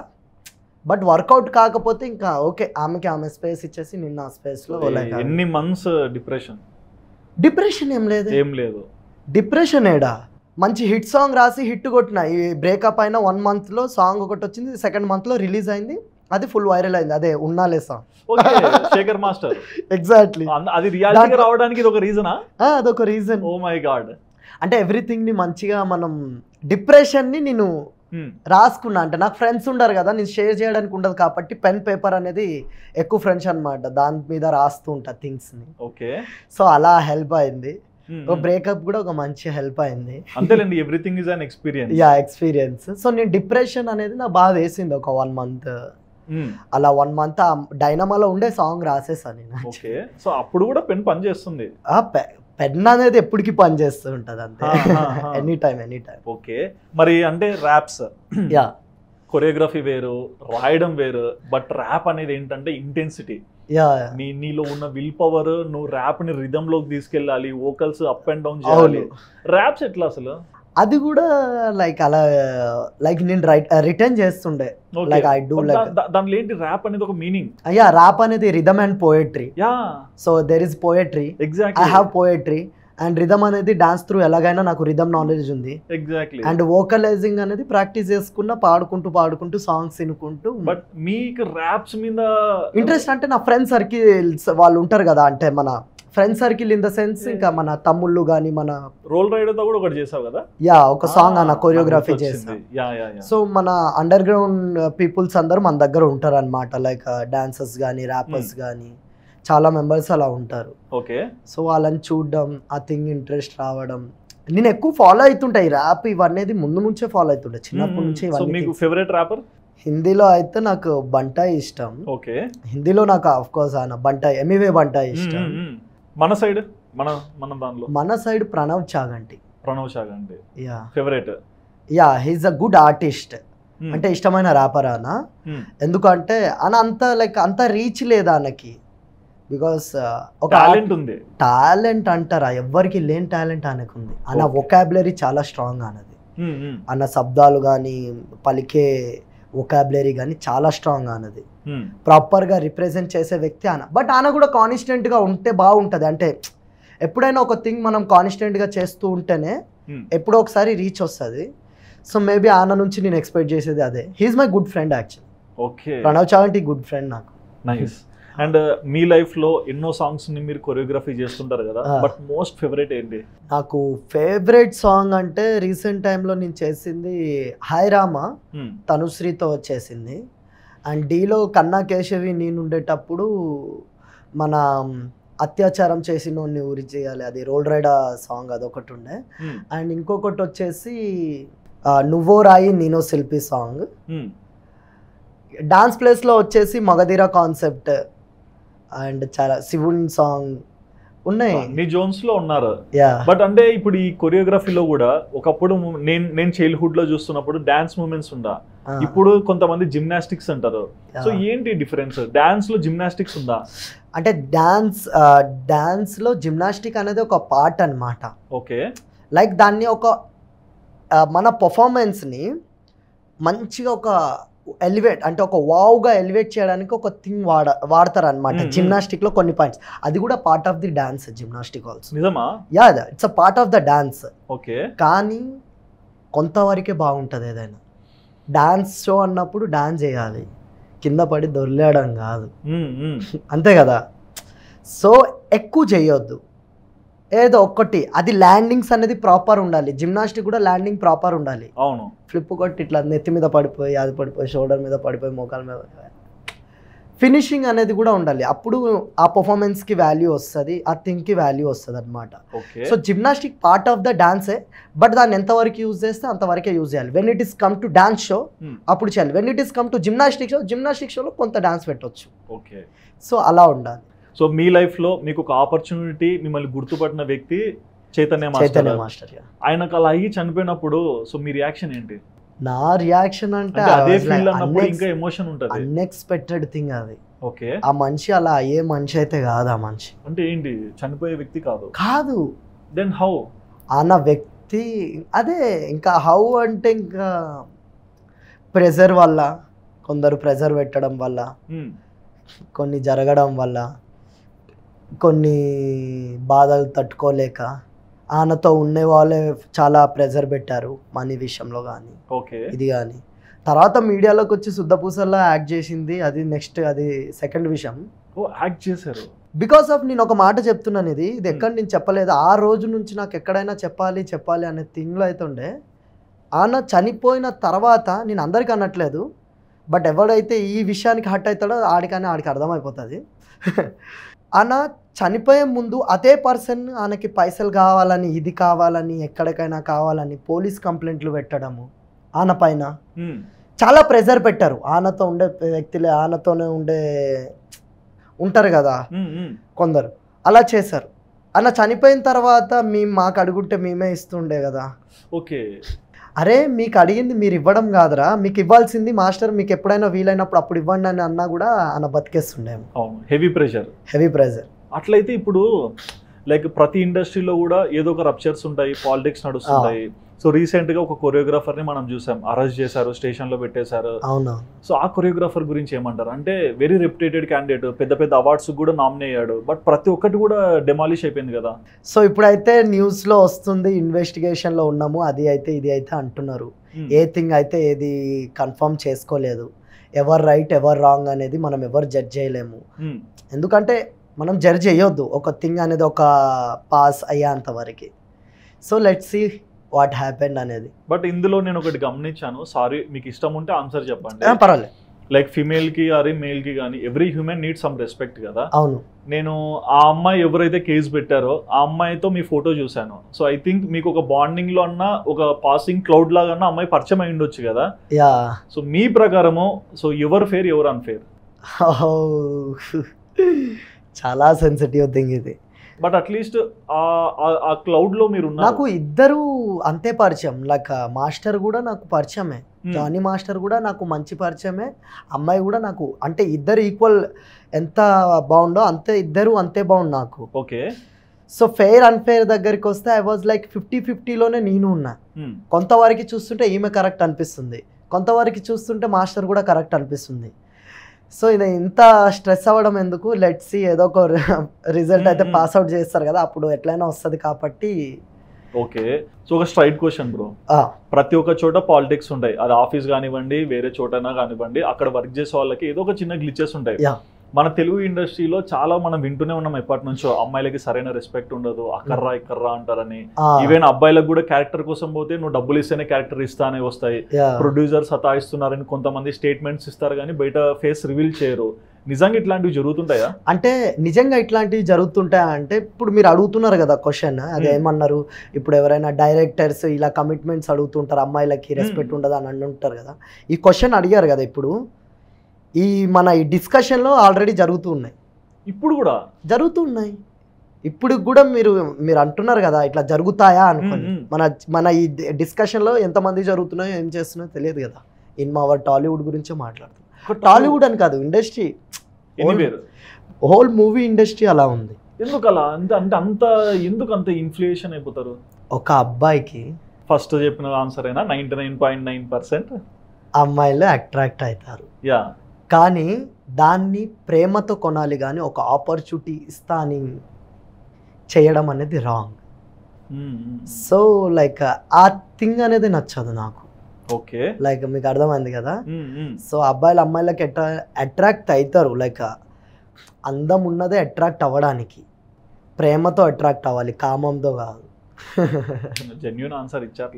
బట్ వర్కౌట్ కాకపోతే ఇంకా ఓకే ఆమెకి ఆమె స్పేస్ ఇచ్చేసి నిన్న ఆ స్పేస్లో ఎన్ని మంత్స్ డిప్రెషన్ డిప్రెషన్ ఏం లేదు ఏం లేదు డిప్రెషన్ ఏడా మంచి హిట్ సాంగ్ రాసి హిట్ కొట్టిన ఈ బ్రేకప్ అయిన వన్ మంత్లో సాంగ్ ఒకటి వచ్చింది సెకండ్ మంత్లో రిలీజ్ అయింది అది ఫుల్ వైరల్ అయింది అదే ఉన్నా లేసా శేఖర్ మాస్టర్ ఎగ్జాక్ట్లీ అది రియాలిటీ రావడానికి ఇది ఒక రీజనా అదొక రీజన్ ఓ మై గాడ్ అంటే ఎవ్రీథింగ్ ని మంచిగా మనం డిప్రెషన్ ని నేను hmm. రాసుకున్నా అంటే నాకు ఫ్రెండ్స్ ఉండరు కదా నేను షేర్ చేయడానికి ఉండదు కాబట్టి పెన్ పేపర్ అనేది ఎక్కువ ఫ్రెండ్స్ అనమాట దాని మీద రాస్తూ ఉంటా థింగ్స్ ని ఓకే సో అలా హెల్ప్ అయింది బ్రేకప్ hmm. కూడా ఒక మంచి హెల్ప్ అయింది అంతేలేండి everything is an experience yeah experience so నేను డిప్రెషన్ అనేది నా బాగా వేసింది ఒక వన్ మంత్ Hmm. అలా వన్ మంత్ డైనమాలో ఉండే సాంగ్ రాసేసాను నేను ఓకే సో అప్పుడు కూడా పెన్ పని చేస్తుంది పెన్ అనేది ఎప్పటికి పని చేస్తూ అంతే any time any time okay మరి అంటే ర్యాప్స్ యా కొరియోగ్రఫీ వేరు రాయడం వేరు బట్ ర్యాప్ అనేది ఏంటంటే ఇంటెన్సిటీ నీ నీలో ఉన్న విల్ పవర్ నువ్వు ర్యాప్ ని రిధమ్ లోకి తీసుకెళ్ళాలి వోకల్స్ అప్ అండ్ డౌన్ చేయాలి ర్యాప్స్ ఎట్లా అసలు అది కూడా లైక్ అలా లైక్ నేను రైట్ రిటర్న్ uh, చేస్తుండే లైక్ ఐ డూ లైక్ దానిలో ఏంటి ర్యాప్ అనేది ఒక మీనింగ్ అయ్యా ర్యాప్ అనేది rhythm and poetry yeah so there is poetry exact I have poetry and rhythm అనేది డాన్స్ త్రూ ఎలాగైనా నాకు రిధమ్ నాలెడ్జ్ ఉంది ఎగ్జాక్ట్లీ అండ్ వోకలైజింగ్ అనేది ప్రాక్టీస్ చేసుకున్న పాడుకుంటూ పాడుకుంటూ సాంగ్స్ వినుకుంటూ బట్ మీకు ర్యాప్స్ మీద ఇంట్రెస్ట్ అంటే నా ఫ్రెండ్స్ సర్కిల్స్ వాళ్ళు ఉంటారు కదా అంటే మన friend circle in the sense ఇంకా మన తమ్ముళ్ళు కానీ మన రోల్ రైడర్ తో కూడా ఒకటి చేసావు కదా యా ఒక సాంగ్ అన్న కొరియోగ్రఫీ చేసి సో మన అండర్ గ్రౌండ్ పీపుల్స్ అందరూ మన దగ్గర ఉంటారు అనమాట లైక్ డాన్సర్స్ కానీ ర్యాపర్స్ కానీ చాలా మెంబర్స్ అలా ఉంటారు ఓకే సో వాళ్ళని చూడడం ఆ థింగ్ ఇంట్రెస్ట్ రావడం నేను ఎక్కువ ఫాలో అవుతుంటాయి ర్యాప్ ఇవన్నీ ముందు నుంచే ఫాలో అవుతుంటాయి చిన్నప్పటి hmm. నుంచి ఫేవరెట్ ర్యాపర్ హిందీలో అయితే నాకు బంటా ఇష్టం ఓకే హిందీలో నాకు ఆఫ్ కోర్స్ ఆయన బంటా ఎమివే e బంటా hmm, ఇష్టం hmm, మన సైడ్ మన మన దానిలో మన side Pranav Chaganti Pranav Chaganti yeah favourite yeah he's a good artist అంటే ఇష్టమైన రాపరానా అన్న hmm. ఎందుకంటే అన్న అంత లైక్ అంత రీచ్ లేదు బికాస్ uh, ఒక టాలెంట్ ఉంది టాలెంట్ అంటారా ఎవ్వరికి లేని టాలెంట్ ఆయనకు ఉంది ఆయన ఒకాబులరీ చాలా స్ట్రాంగ్ అన్నది అన్న శబ్దాలు కానీ పలికే ఒకాబులరీ కానీ చాలా స్ట్రాంగ్ అన్నది ప్రాపర్గా రిప్రజెంట్ చేసే వ్యక్తి ఆన బట్ ఆన కూడా కాన్స్టెంట్గా ఉంటే బాగుంటుంది అంటే ఎప్పుడైనా ఒక థింగ్ మనం కాన్స్టెంట్గా చేస్తూ ఉంటేనే hmm. ఎప్పుడో ఒకసారి రీచ్ వస్తుంది సో మేబీ ఆన నుంచి నేను ఎక్స్పెక్ట్ చేసేది అదే he's my good friend actual okay Pranav Chavanti good friend నాకు నైస్ అండ్ మీ లైఫ్లో ఎన్నో సాంగ్స్ ని మీరు కొరియోగ్రఫీ చేస్తుంటారు కదా బట్ మోస్ట్ ఫేవరెట్ ఏంటి నాకు ఫేవరెట్ సాంగ్ అంటే రీసెంట్ టైంలో నేను చేసింది హాయ్ రామ తనుశ్రీతో వచ్చేసింది అండ్ డీలో కన్నా కేశవి నేను ఉండేటప్పుడు మన అత్యాచారం చేసిన ఊరి చేయాలి అది రోల్ రైడా సాంగ్ అదొకటి ఉండే అండ్ ఇంకొకటి వచ్చేసి నువ్వో రాయి నేను శిల్పి సాంగ్ డాన్స్ ప్లేస్లో వచ్చేసి మగధీర కాన్సెప్ట్ అండ్ చాలా శివుని సాంగ్ ఉన్నాయి మీ జోన్స్ లో ఉన్నారు బట్ అంటే ఇప్పుడు ఈ కొరియోగ్రఫీలో కూడా ఒకప్పుడు నేను నేను చైల్డ్హుడ్ లో చూస్తున్నప్పుడు డాన్స్ మూమెంట్స్ ఉందా ఇప్పుడు కొంతమంది జిమ్నాస్టిక్స్ అంటారు సో ఏంటి డిఫరెన్స్ డాన్స్ లో జిమ్నాస్టిక్స్ ఉందా అంటే డాన్స్ డాన్స్ లో జిమ్నాస్టిక్ అనేది ఒక పార్ట్ అనమాట ఓకే లైక్ దాన్ని ఒక మన పర్ఫార్మెన్స్ని మంచిగా ఒక ఎలివేట్ అంటే ఒక వావ్గా ఎలివేట్ చేయడానికి ఒక థింగ్ వాడ వాడతారు అనమాట జిమ్నాస్టిక్ లో కొన్ని పాయింట్స్ అది కూడా part of the dance gymnastic also నిజమా yeah it's a part of the dance okay కానీ కొంతవరకే బాగుంటుంది ఏదైనా డాన్స్ షో అన్నప్పుడు డాన్స్ చేయాలి కింద పడి దొర్లేయడం కాదు అంతే కదా సో ఎక్కువ చేయొద్దు ఏదో ఒక్కటి అది ల్యాండింగ్స్ అనేది ప్రాపర్ ఉండాలి జిమ్నాస్టిక్ కూడా ల్యాండింగ్ ప్రాపర్ ఉండాలి అవును ఫ్లిప్ కొట్టి ఇట్లా నెత్తి మీద పడిపోయి అది పడిపోయి షోల్డర్ మీద పడిపోయి మోకాల మీద ఫినిషింగ్ అనేది కూడా ఉండాలి అప్పుడు ఆ పర్ఫార్మెన్స్కి వాల్యూ వస్తుంది ఆ థింగ్కి వాల్యూ వస్తుంది అనమాట so gymnastic part of the డాన్సే బట్ దాన్ని ఎంతవరకు యూజ్ చేస్తే అంతవరకే యూజ్ చేయాలి when it is come to dance show అప్పుడు చేయాలి when it is come to gymnastic show gymnastic షోలో కొంత డాన్స్ పెట్టవచ్చు సో అలా ఉండాలి సో మీ లైఫ్లో మీకు ఒక ఆపర్చునిటీ మిమ్మల్ని గుర్తుపట్టిన వ్యక్తి చైతన్య మాస్టర్ మాస్టర్ ఆయనకు అలా అయ్యి చనిపోయినప్పుడు సో మీ రియాక్షన్ ఏంటి నా రియాక్షన్ అంటే అదే ఫీల్ అన్నప్పుడు ఇంకా ఎమోషన్ ఉంటది అన్ఎక్స్పెక్టెడ్ థింగ్ అది ఓకే ఆ మనిషి అలా అయ్యే మనిషి అయితే కాదు ఆ మనిషి అంటే ఏంటి చనిపోయే వ్యక్తి కాదు కాదు దెన్ హౌ ఆ నా వ్యక్తి అదే ఇంకా హౌ అంటే ఇంకా ప్రెజర్ వల్ల కొందరు ప్రెజర్ పెట్టడం వల్ల hmm. కొన్ని జరగడం వల్ల కొన్ని బాధలు తట్టుకోలేక ఆయనతో ఉండే వాళ్ళే చాలా ప్రెజర్ పెట్టారు మనీ విషయంలో కానీ ఓకే ఇది కానీ తర్వాత మీడియాలోకి వచ్చి శుద్ధపూసల్లా యాక్ట్ చేసింది అది నెక్స్ట్ అది సెకండ్ విషయం ఓ యాక్ట్ చేశారు బికాస్ ఆఫ్ నేను ఒక మాట చెప్తున్నాను ఇది ఇది ఎక్కడ నేను చెప్పలేదు ఆ రోజు నుంచి నాకు ఎక్కడైనా చెప్పాలి చెప్పాలి అనే థింగ్లో ఉండే ఆయన చనిపోయిన తర్వాత నేను అందరికీ అనట్లేదు బట్ ఎవడైతే ఈ విషయానికి హట్ అవుతాడో ఆడికని ఆడికి అర్థమైపోతుంది అన చనిపోయే ముందు అదే పర్సన్ ఆయనకి పైసలు కావాలని ఇది కావాలని ఎక్కడికైనా కావాలని పోలీస్ కంప్లైంట్లు పెట్టడము ఆయన పైన చాలా ప్రెజర్ పెట్టారు ఆయనతో ఉండే వ్యక్తులే ఆయనతోనే ఉండే ఉంటారు కదా కొందరు అలా చేశారు అలా చనిపోయిన తర్వాత మేము మాకు అడుగుంటే మేమే ఇస్తుండే కదా ఓకే అరే మీకు అడిగింది మీరు ఇవ్వడం కాదురా మీకు ఇవ్వాల్సింది మాస్టర్ మీకు ఎప్పుడైనా వీలైనప్పుడు అప్పుడు ఇవ్వండి అని అన్నా కూడా అన్న బతికేస్తుండేమో హెవీ ప్రెషర్ హెవీ ప్రెషర్ అట్లయితే ఇప్పుడు లైక్ ప్రతి ఇండస్ట్రీలో కూడా ఏదో ఒక రప్చర్స్ ఉంటాయి పాలిటిక్స్ నడుస్తుంటాయి సో రీసెంట్ గా ఒక కొరియోగ్రాఫర్ ని మనం చూసాం అరెస్ట్ చేశారు స్టేషన్ లో పెట్టేశారు అవునా సో ఆ కొరియోగ్రాఫర్ గురించి ఏమంటారు అంటే వెరీ రెప్యుటేటెడ్ క్యాండిడేట్ పెద్ద పెద్ద అవార్డ్స్ కూడా నామినే అయ్యాడు బట్ ప్రతి ఒక్కటి కూడా డెమాలిష్ అయిపోయింది కదా సో ఇప్పుడైతే న్యూస్ లో వస్తుంది ఇన్వెస్టిగేషన్ లో ఉన్నాము అది అయితే ఇది అయితే అంటున్నారు ఏ థింగ్ అయితే ఏది కన్ఫర్మ్ చేసుకోలేదు ఎవరు రైట్ ఎవరు రాంగ్ అనేది మనం ఎవరు జడ్జ్ చేయలేము ఎందుకంటే మనం జడ్జ్ చేయొద్దు ఒక థింగ్ అనేది ఒక పాస్ అయ్యేంత వరకు so let see what happened అనేది బట్ ఇందులో నేను ఒకటి గమనించాను సారీ మీకు ఇష్టం ఉంటే ఆన్సర్ చెప్పండి పర్వాలేదు లైక్ ఫీమేల్ కి కానీ మేల్ కి కానీ every human need some respect కదా అవును నేను ఆ అమ్మాయి ఎవరైతే కేసు పెట్టారో ఆ అమ్మాయితో మీ ఫోటో చూశాను సో ఐ థింక్ మీకు ఒక బాండింగ్ లో అన్న ఒక పాసింగ్ క్లౌడ్ లాగా అన్న అమ్మాయి పరిచయం అయి ఉండొచ్చు కదా యా సో మీ ప్రకారము సో యువర్ ఫేర్ ఎవరు అన్ఫేర్ చాలా సెన్సిటివ్ థింగ్ ఇది బట్ అట్లీస్ట్ ఆ క్లౌడ్లో మీరు నాకు ఇద్దరు అంతే పరిచయం లైక్ మాస్టర్ కూడా నాకు పరిచయమే hmm. జానీ మాస్టర్ కూడా నాకు మంచి పరిచయమే అమ్మాయి కూడా నాకు అంటే ఇద్దరు ఈక్వల్ ఎంత బాగుండో అంతే ఇద్దరు అంతే బాగుండు నాకు ఓకే సో ఫెయిర్ అన్ఫెయిర్ దగ్గరికి వస్తే ఐ వాజ్ లైక్ ఫిఫ్టీ ఫిఫ్టీలోనే నేను ఉన్నా hmm. కొంతవరకు చూస్తుంటే ఈమె కరెక్ట్ అనిపిస్తుంది కొంతవరకు చూస్తుంటే మాస్టర్ కూడా కరెక్ట్ అనిపిస్తుంది సో ఇది ఇంత స్ట్రెస్ అవ్వడం ఎందుకు లెట్స్ ఏదో ఒక రిజల్ట్ అయితే పాస్ అవుట్ చేస్తారు కదా అప్పుడు ఎట్లయినా వస్తుంది కాబట్టి ఓకే సో ఒక స్ట్రైట్ క్వశ్చన్ బ్రో ప్రతి ఒక్క చోట పాలిటిక్స్ ఉంటాయి అది ఆఫీస్ కానివ్వండి వేరే చోటైనా కానివ్వండి అక్కడ వర్క్ చేసే వాళ్ళకి ఏదో ఒక చిన్న గ్లిచెస్ ఉంటాయి మన తెలుగు ఇండస్ట్రీలో చాలా మనం వింటూనే ఉన్నాం ఎప్పటి నుంచో అమ్మాయిలకి సరైన రెస్పెక్ట్ ఉండదు అక్కర్రా ఇక్కర్రా అంటారని ఈవెన్ అబ్బాయిలకు కూడా క్యారెక్టర్ కోసం పోతే నువ్వు డబ్బులు ఇస్తేనే క్యారెక్టర్ ఇస్తానే వస్తాయి ప్రొడ్యూసర్ సతాయిస్తున్నారని కొంతమంది స్టేట్మెంట్స్ ఇస్తారు కానీ బయట ఫేస్ రివీల్ చేయరు నిజంగా ఇట్లాంటివి జరుగుతుంటాయా అంటే నిజంగా ఇట్లాంటివి జరుగుతుంటాయా అంటే ఇప్పుడు మీరు అడుగుతున్నారు కదా క్వశ్చన్ అది ఏమన్నారు ఇప్పుడు ఎవరైనా డైరెక్టర్స్ ఇలా కమిట్మెంట్స్ అడుగుతుంటారు అమ్మాయిలకి రెస్పెక్ట్ ఉండదు అని అంటుంటారు కదా ఈ క్వశ్చన్ అడిగారు కదా ఇప్పుడు ఈ మన ఈ డిస్కషన్లో ఆల్రెడీ జరుగుతూ ఉన్నాయి ఇప్పుడు కూడా జరుగుతూ ఉన్నాయి ఇప్పుడు కూడా మీరు మీరు అంటున్నారు కదా ఇట్లా జరుగుతాయా అనుకోండి మన మన ఈ డిస్కషన్లో ఎంతమంది జరుగుతున్నాయో ఏం చేస్తున్నాయో తెలియదు కదా ఇన్ మా అవర్ టాలీవుడ్ గురించే మాట్లాడుతున్నాం టాలీవుడ్ అని కాదు ఇండస్ట్రీ హోల్ మూవీ ఇండస్ట్రీ అలా ఉంది ఎందుకు అలా అంటే అంత ఎందుకు అంత ఇన్ఫ్లేషన్ అయిపోతారు ఒక అబ్బాయికి ఫస్ట్ చెప్పిన ఆన్సర్ అయినా ninety nine point nine percent అమ్మాయిలు అట్రాక్ట్ అవుతారు యా కానీ దాన్ని ప్రేమతో కొనాలి కానీ ఒక ఆపర్చునిటీ ఇస్తా అని చేయడం అనేది రాంగ్ సో లైక్ ఆ థింగ్ అనేది నచ్చదు నాకు ఓకే లైక్ మీకు అర్థమైంది కదా సో అబ్బాయిలు అమ్మాయిలకి అట్రాక్ట్ అవుతారు లైక్ అందం ఉన్నదే అట్రాక్ట్ అవ్వడానికి ప్రేమతో అట్రాక్ట్ అవ్వాలి కామంతో కాదు జెన్యున్ ఆన్సర్ ఇచ్చారు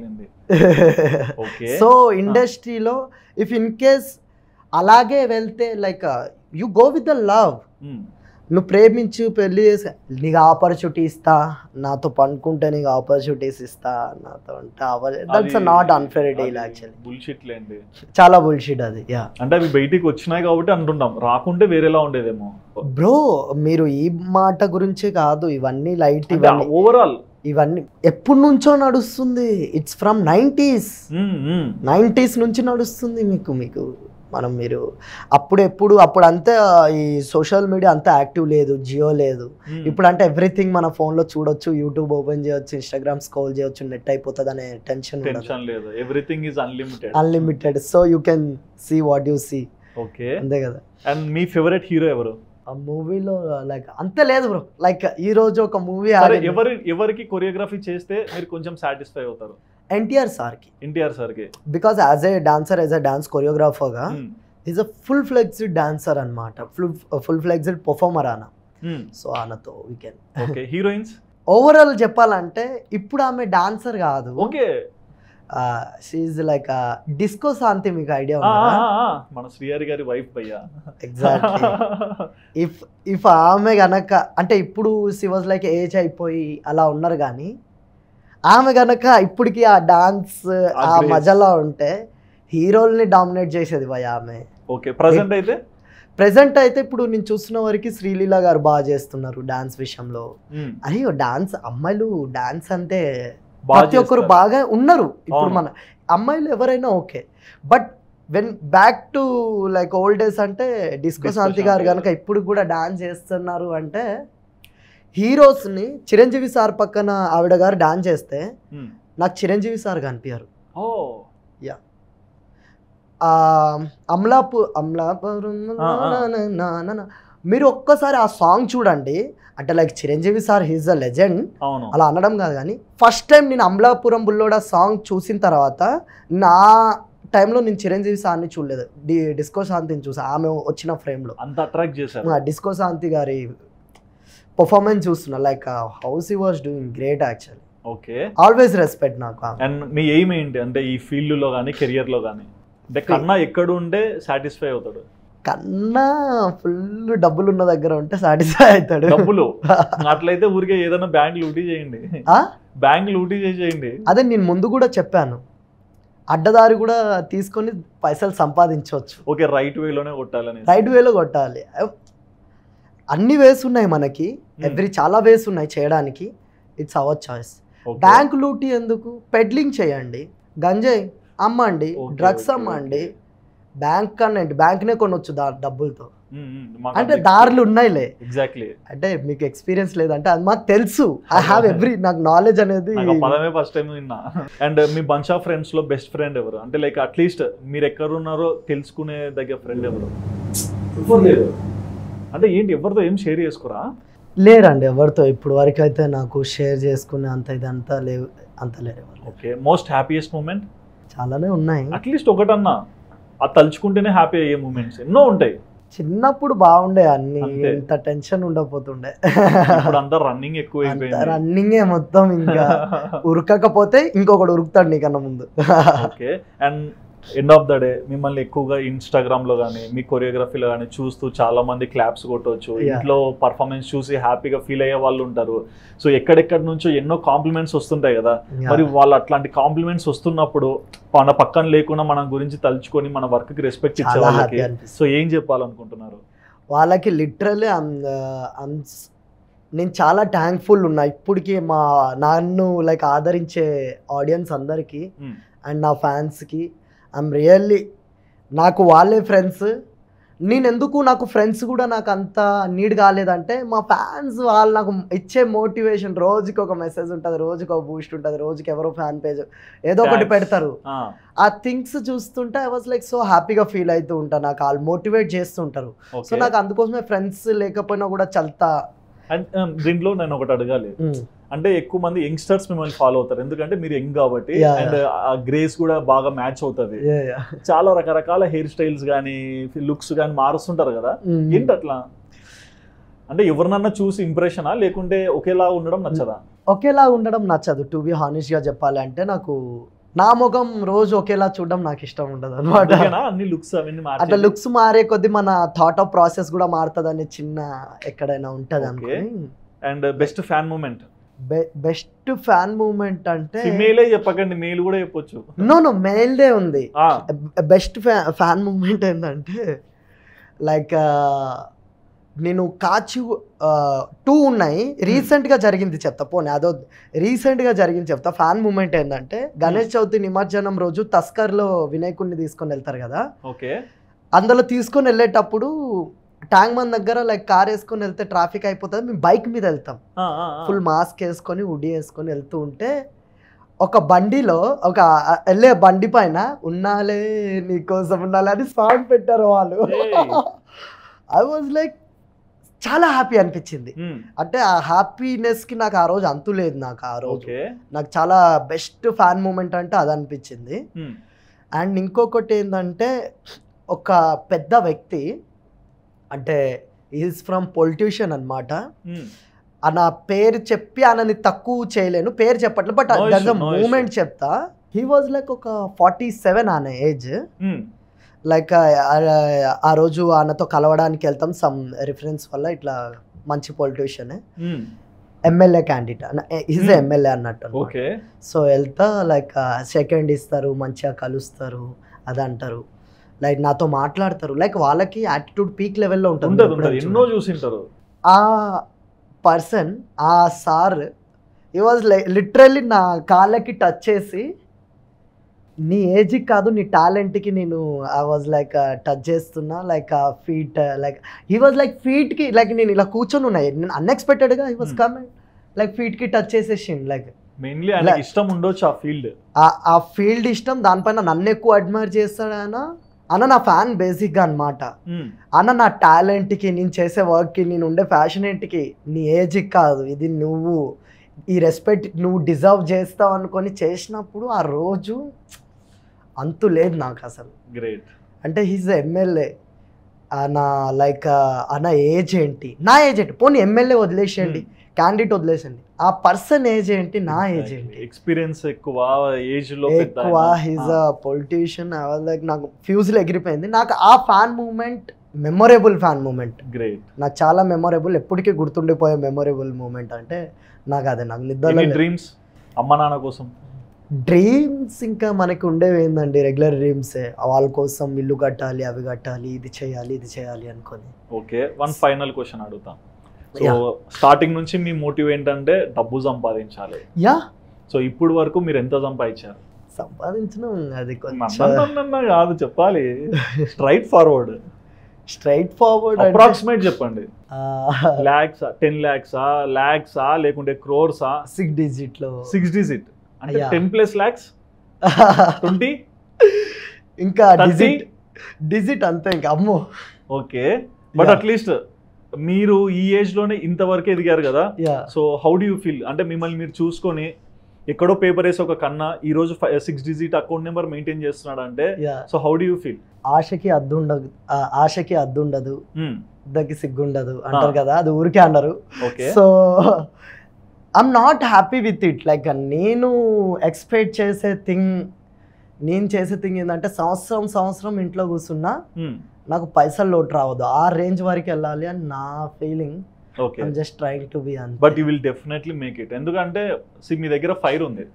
సో ఇండస్ట్రీలో ఇఫ్ ఇన్ కేస్ అలాగే వెళ్తే like you go with the love నువ్వు ప్రేమించు పెళ్ళి చేసి నీకు ఆపర్చునిటీ ఇస్తా నాతో పండుకుంటే నీకు ఆపర్చునిటీస్ ఇస్తా నాతో that's not unfair deal actually bullshit లేండి చాలా బుల్షిట్ అది యా అంటే అవి బయటికి వచ్చినాయి కాబట్టి అంటుంటాం రాకుంటే వేరేలా ఉండేదేమో బ్రో మీరు ఈ మాట గురించి కాదు ఇవన్నీ లైట్ ఇవన్నీ ఓవరాల్ ఇవన్నీ ఎప్పటి నుంచో నడుస్తుంది ఇట్స్ ఫ్రమ్ నైంటీస్ నైంటీస్ నుంచి నడుస్తుంది మీకు మీకు మనం మీరు అప్పుడెప్పుడు అప్పుడు అంతా ఈ సోషల్ మీడియా అంతా యాక్టివ్ లేదు జియో లేదు ఇప్పుడు అంటే ఎవ్రీథింగ్ మన ఫోన్లో చూడొచ్చు యూట్యూబ్ ఓపెన్ చేయొచ్చు ఇన్స్టాగ్రామ్ స్కోల్ చేయొచ్చు నెట్ అయిపోతుంది అనే టెన్షన్ లేదు everything unlimited unlimited so you can see what you see okay అంతే కదా అండ్ మీ ఫేవరెట్ హీరో ఎవరు ఆ మూవీలో లైక్ అంత లేదు బ్రో లైక్ ఈ రోజు ఒక మూవీ ఎవరి ఎవరికి కొరియోగ్రఫీ చేస్తే మీరు కొంచెం సాటిస్ఫై అవుతారు ఎన్టీఆర్ కి ఎన్టీఆర్ కి because as a dancer as a dance కొరియోగ్రాఫర్గా is a full flexed dancer అనమాట ఫుల్ ఫుల్ ఫ్లెక్సిడ్ పర్ఫార్మర్ ఆన సో ఆనతో వీ కెన్ హీరోయిన్స్ ఓవరాల్ చెప్పాలంటే ఇప్పుడు ఆమె డాన్సర్ కాదు okay she like disco Shanti మీకు ఐడియా మన శ్రీహరి గారి వైఫ్ ఇఫ్ ఇఫ్ <laughs> ఆమె గనక అంటే ఇప్పుడు సివర్స్ లైక్ ఏజ్ అయిపోయి అలా ఉన్నారు కానీ ఆమె కనుక ఇప్పటికి ఆ డాన్స్ ఆ మజలో ఉంటే హీరోల్ని డామినేట్ చేసేది భయ ఆమె ఓకే ప్రజెంట్ అయితే ప్రజెంట్ అయితే ఇప్పుడు నేను చూస్తున్న వరకు శ్రీలీల గారు బాగా చేస్తున్నారు డాన్స్ విషయంలో అయ్యో డాన్స్ అమ్మాయిలు డాన్స్ అంటే ప్రతి ఒక్కరు బాగా ఉన్నారు ఇప్పుడు మన అమ్మాయిలు ఎవరైనా okay but when back to like old days అంటే డిస్కో శాంతి గారు కనుక ఇప్పుడు కూడా డాన్స్ చేస్తున్నారు అంటే హీరోస్ని చిరంజీవి సార్ పక్కన ఆవిడ గారు డాన్స్ చేస్తే hmm. నాకు చిరంజీవి సార్ కనిపించారు ఓ యా అమలాపు అమలాపురం మీరు ఒక్కసారి ఆ సాంగ్ చూడండి అంటే like Chiranjeevi sir he's a legend అలా అనడం కాదు కానీ ఫస్ట్ టైం నేను అమలాపురం బుల్లోడా సాంగ్ చూసిన తర్వాత నా టైంలో నేను చిరంజీవి సార్ని చూడలేదు డి డిస్కో శాంతిని చూసా ఆమె వచ్చిన ఫ్రేమ్లో అంత అట్రాక్ట్ చేశాను డిస్కో శాంతి గారి పర్ఫార్మెన్స్ చూస్తున్నా like how's he was doing great actually okay always respect నాకు అండ్ మీ ఎయిమ్ ఏంటి అంటే ఈ ఫీల్డ్ లో కానీ కెరియర్ లో కానీ అంటే కన్నా ఎక్కడ ఉండే సాటిస్ఫై అవుతాడు కన్నా ఫుల్ డబ్బులు ఉన్న దగ్గర ఉంటే సాటిస్ఫై అవుతాడు డబ్బులు <laughs> అట్లయితే ఊరికే ఏదైనా బ్యాంక్ లూటీ చేయండి బ్యాంక్ లూటీ చేయండి అదే నేను ముందు కూడా చెప్పాను అడ్డదారి కూడా తీసుకొని పైసలు సంపాదించవచ్చు ఓకే రైట్ వేలోనే కొట్టాలని రైట్ వేలో కొట్టాలి అన్ని వేస్ ఉన్నాయి మనకి ఎవ్రీ hmm. చాలా వేస్ ఉన్నాయి చేయడానికి ఇట్స్ అవర్ చాయిస్ బ్యాంక్ లూటీ ఎందుకు పెడ్లింగ్ చేయండి గంజాయి అమ్మండి డ్రగ్స్ అమ్మండి బ్యాంక్ బ్యాంక్ నే కొనొచ్చు దా డబ్బులతో hmm, hmm. అంటే దారులు ఉన్నాయిలే ఎగ్జాక్ట్లీ అంటే మీకు ఎక్స్పీరియన్స్ లేదంటే అది మాకు తెలుసు ఐ హావ్ ఎవ్రీ నాకు నాలెడ్జ్ అనేది పదమే ఫస్ట్ టైం విన్నా అండ్ మీ బంచ్ ఆఫ్ ఫ్రెండ్స్ లో బెస్ట్ ఫ్రెండ్ ఎవరు అంటే లైక్ అట్లీస్ట్ మీరు ఎక్కడ ఉన్నారో తెలుసుకునే దగ్గర ఫ్రెండ్ ఎవరు అంటే ఏంటి ఎవరితో ఏం షేర్ చేసుకోరా లేరండి ఎవరితో ఇప్పుడు వరకు అయితే నాకు షేర్ చేసుకునే అంత ఇదంతా లేవు అంత లేరు ఓకే మోస్ట్ హ్యాపీయెస్ట్ మూమెంట్ చాలానే ఉన్నాయి అట్లీస్ట్ ఒకటన్నా అది తలుచుకుంటేనే హ్యాపీ అయ్యే మూమెంట్స్ ఎన్నో ఉంటాయి చిన్నప్పుడు బాగుండే అన్ని ఇంత టెన్షన్ ఉండకపోతుండే అంతా రన్నింగ్ ఎక్కువ రన్నింగ్ మొత్తం ఇంకా <laughs> ఉరకకపోతే ఇంకొకటి ఉరుకుతాడు నీకన్నా ముందు okay and end of the day మిమ్మల్ని ఎక్కువగా ఇన్స్టాగ్రామ్లో కానీ మీ కొరియోగ్రఫీలో కానీ చూస్తూ చాలా మంది క్లాప్స్ కొట్టవచ్చు ఇంట్లో పర్ఫార్మెన్స్ చూసి హ్యాపీగా ఫీల్ అయ్యే వాళ్ళు ఉంటారు సో ఎక్కడెక్కడి నుంచో ఎన్నో కాంప్లిమెంట్స్ వస్తుంటాయి కదా మరి వాళ్ళు అట్లాంటి కాంప్లిమెంట్స్ వస్తున్నప్పుడు మన పక్కన లేకుండా మన గురించి తలుచుకొని మన వర్క్కి రెస్పెక్ట్ ఇచ్చే వాళ్ళకి సో ఏం చెప్పాలనుకుంటున్నారు వాళ్ళకి లిటరల్లీ నేను చాలా థ్యాంక్ఫుల్ ఉన్నా ఇప్పటికి మా నన్ను లైక్ ఆదరించే ఆడియన్స్ అందరికీ hmm. అండ్ నా ఫ్యాన్స్కి ఐఎమ్ రియల్లీ నాకు వాళ్ళే ఫ్రెండ్స్ నేనెందుకు నాకు ఫ్రెండ్స్ కూడా నాకు అంత నీడ్ కాలేదంటే మా ఫ్యాన్స్ వాళ్ళు నాకు ఇచ్చే మోటివేషన్ రోజుకి ఒక మెసేజ్ ఉంటుంది రోజుకి ఒక బూస్ట్ ఉంటుంది రోజుకి ఎవరో ఫ్యాన్ పేజ్ ఏదో ఒకటి పెడతారు ఆ థింగ్స్ చూస్తుంటే ఐ వాజ్ లైక్ సో హ్యాపీగా ఫీల్ అవుతూ ఉంటాను నాకు వాళ్ళు మోటివేట్ చేస్తుంటారు సో నాకు అందుకోసమే ఫ్రెండ్స్ లేకపోయినా కూడా చల్తా um, దీంట్లో నేను ఒకటి అడగాలి hmm. అంటే ఎక్కువ మంది యంగ్స్టర్స్ మిమ్మల్ని ఫాలో అవుతారు ఎందుకంటే మీరు యంగ్ కాబట్టి అండ్ ఆ గ్రేస్ కూడా బాగా మ్యాచ్ అవుతుంది చాలా రకరకాల హెయిర్ స్టైల్స్ కానీ లుక్స్ కానీ మారుస్తుంటారు కదా mm-hmm. ఏంటి అట్లా అంటే ఎవరినన్నా చూసి ఇంప్రెషనా లేకుంటే ఒకేలా ఉండడం నచ్చదా ఒకేలా ఉండడం నచ్చదు టు బి గా చెప్పాలంటే నాకు నా ముఖం రోజు ఒకేలా చూడడం నాకు ఇష్టం ఉండదు అనమాట అన్ని లుక్స్ అవన్నీ అట్లా లుక్స్ మారే కొద్ది మన థాట్ ఆఫ్ ప్రాసెస్ కూడా మారుతుంది అనే చిన్న ఎక్కడైనా ఉంటుంది and best fan moment best fan moment అంటే మేలే చెప్పకండి మేలు కూడా చెప్పొచ్చు నో నో మేల్దే ఉంది బెస్ట్ ఫ్యాన్ మూమెంట్ ఏంటంటే లైక్ నేను కాచి టూ ఉన్నాయి రీసెంట్గా జరిగింది చెప్తా పోనీ అదో రీసెంట్గా జరిగింది చెప్తా ఫ్యాన్ మూమెంట్ ఏంటంటే గణేష్ చవితి నిమజ్జనం రోజు తస్కర్లో వినాయకుడిని తీసుకొని వెళ్తారు కదా ఓకే అందులో తీసుకొని వెళ్ళేటప్పుడు ట్యాంక్ మన దగ్గర లైక్ కార్ వేసుకొని వెళ్తే ట్రాఫిక్ అయిపోతుంది మేము బైక్ మీద వెళ్తాం ఫుల్ మాస్క్ వేసుకొని ఉడి వేసుకొని వెళ్తూ ఉంటే ఒక బండిలో ఒక వెళ్ళే బండి పైన ఉన్నాలే నీకోసం ఉండాలి అని సాంగ్ పెట్టారు వాళ్ళు ఐ వాజ్ లైక్ చాలా హ్యాపీ అనిపించింది hmm. అంటే ఆ హ్యాపీనెస్కి నాకు ఆ రోజు అంతు లేదు నాకు ఆ రోజు నాకు చాలా బెస్ట్ ఫ్యాన్ మూమెంట్ అంటే అది అనిపించింది అండ్ hmm. ఇంకొకటి ఏంటంటే ఒక పెద్ద వ్యక్తి అంటే ఈజ్ ఫ్రమ్ పొలిటీషియన్ అనమాట నా పేరు చెప్పి ఆయనని తక్కువ చేయలేను పేరు చెప్పట్లే బట్ దగ్గర మూమెంట్ చెప్తా హీ వాజ్ లైక్ ఒక ఫార్టీ సెవెన్ ఆయన ఏజ్ లైక్ ఆ రోజు ఆయనతో కలవడానికి వెళ్తాం సమ్ రిఫరెన్స్ వల్ల ఇట్లా మంచి politician MLA candidate is MLA అన్నట్టు సో వెళ్తా లైక్ సెకండ్ ఇస్తారు మంచిగా కలుస్తారు అది అంటారు లైక్ నాతో మాట్లాడతారు లైక్ వాళ్ళకి యాటిట్యూడ్ పీక్ లెవెల్లో ఉంటుంది ఎన్నో ఉంటారు ఆ పర్సన్ ఆ సార్ ఈ వాజ్ లైక్ లిటరల్లీ నా కాళ్ళకి టచ్ చేసి నీ ఏజ్కి కాదు నీ టాలెంట్కి నేను ఐ వాజ్ లైక్ టచ్ చేస్తున్నా లైక్ ఆ feet like he was like ఫీట్కి లైక్ నేను ఇలా కూర్చొని ఉన్నాయి నేను అన్ఎక్స్పెక్టెడ్గా హీ వాజ్ కమింగ్ లైక్ ఫీట్కి టచ్ చేసేసి లైక్ మెయిన్లీ ఇష్టం ఉండొచ్చు ఆ ఫీల్డ్ ఆ ఫీల్డ్ ఇష్టం దానిపైన నన్ను ఎక్కువ అడ్మైర్ చేస్తాడు అన్న నా ఫ్యాన్ బేసిక్గా అనమాట అన్న నా టాలెంట్కి నేను చేసే వర్క్కి నేను ఉండే ఫ్యాషన్ ఏంటికి నీ ఏజ్కి కాదు ఇది నువ్వు ఈ రెస్పెక్ట్ నువ్వు డిజర్వ్ చేస్తావు అనుకొని చేసినప్పుడు ఆ రోజు అంతు లేదు నాకు అసలు గ్రేట్ అంటే హీజ్ ఎమ్మెల్యే నా లైక్ అన్న ఏజ్ ఏంటి నా ఏజ్ ఏంటి పోనీ ఎమ్మెల్యే వదిలేసేయండి క్యాండిడేట్ వదిలేసండి ఆ పర్సన్ ఏజ్ ఏంటి నా ఏజ్ ఏంటి ఎక్స్పీరియన్స్ ఎక్కువ ఏజ్ లో ఎక్కువ హిజ్ పొలిటీషియన్ లైక్ నాకు ఫ్యూజ్లు ఎగిరిపోయింది నాకు ఆ fan moment memorable fan moment great నాకు చాలా మెమొరబుల్ ఎప్పటికీ గుర్తుండిపోయే మెమొరబుల్ మూమెంట్ అంటే నాకు అదే నాకు నిద్ర డ్రీమ్స్ అమ్మ నాన్న కోసం డ్రీమ్స్ ఇంకా మనకి ఉండేవి ఏందండి రెగ్యులర్ డ్రీమ్స్ వాళ్ళ కోసం ఇల్లు కట్టాలి అవి కట్టాలి ఇది చేయాలి ఇది చేయాలి అనుకొని ఓకే వన్ ఫైనల్ క్వశ్చన్ అడుగుతాను సో స్టార్టింగ్ నుంచి మీ మోటివ్ ఏంటంటే డబ్బు సంపాదించాలి యా సో ఇప్పుడు వరకు మీరు ఎంత సంపాదించారు సంపాదించిన అది కొంచెం కాదు చెప్పాలి straight forward straight forward approximate చెప్పండి లాక్స్ టెన్ లాక్సా లాక్సా లేకుంటే క్రోర్సా సిక్స్ డిజిట్ లో సిక్స్ డిజిట్ అంటే టెన్ ప్లస్ లాక్స్ ట్వంటీ ఇంకా డిజిట్ డిజిట్ అంతే ఇంకా అమ్మో ఓకే బట్ అట్లీస్ట్ మీరు ఈ ఏజ్ లోనే ఇంతవరకు ఎదిగారు కదా so how do you feel అంటే మిమ్మల్ని మీరు చూసుకొని ఎక్కడో పేపర్ వేసి ఒక కన్నా ఈ రోజు six digit account number maintain చేస్తున్నాడు అంటే so how do you feel ఆశకి అద్దు ఉండదు ఆశకి అద్దు ఉండదు hmm. దగ్గర సిగ్గుండదు ah. అంటారు కదా అది ఊరికే అన్నారు so I'm not happy with it like నేను ఎక్స్పెక్ట్ చేసే థింగ్ నేను చేసే థింగ్ ఏంటంటే సంవత్సరం సంవత్సరం ఇంట్లో కూర్చున్నా hmm. నాకు పైసలు లోటు రావద్దు ఆ రేంజ్ వరకు వెళ్ళాలి అని నా feeling okay just trying to be on but you will definitely make it ఎందుకంటే మీ దగ్గర ఫైర్ ఉంది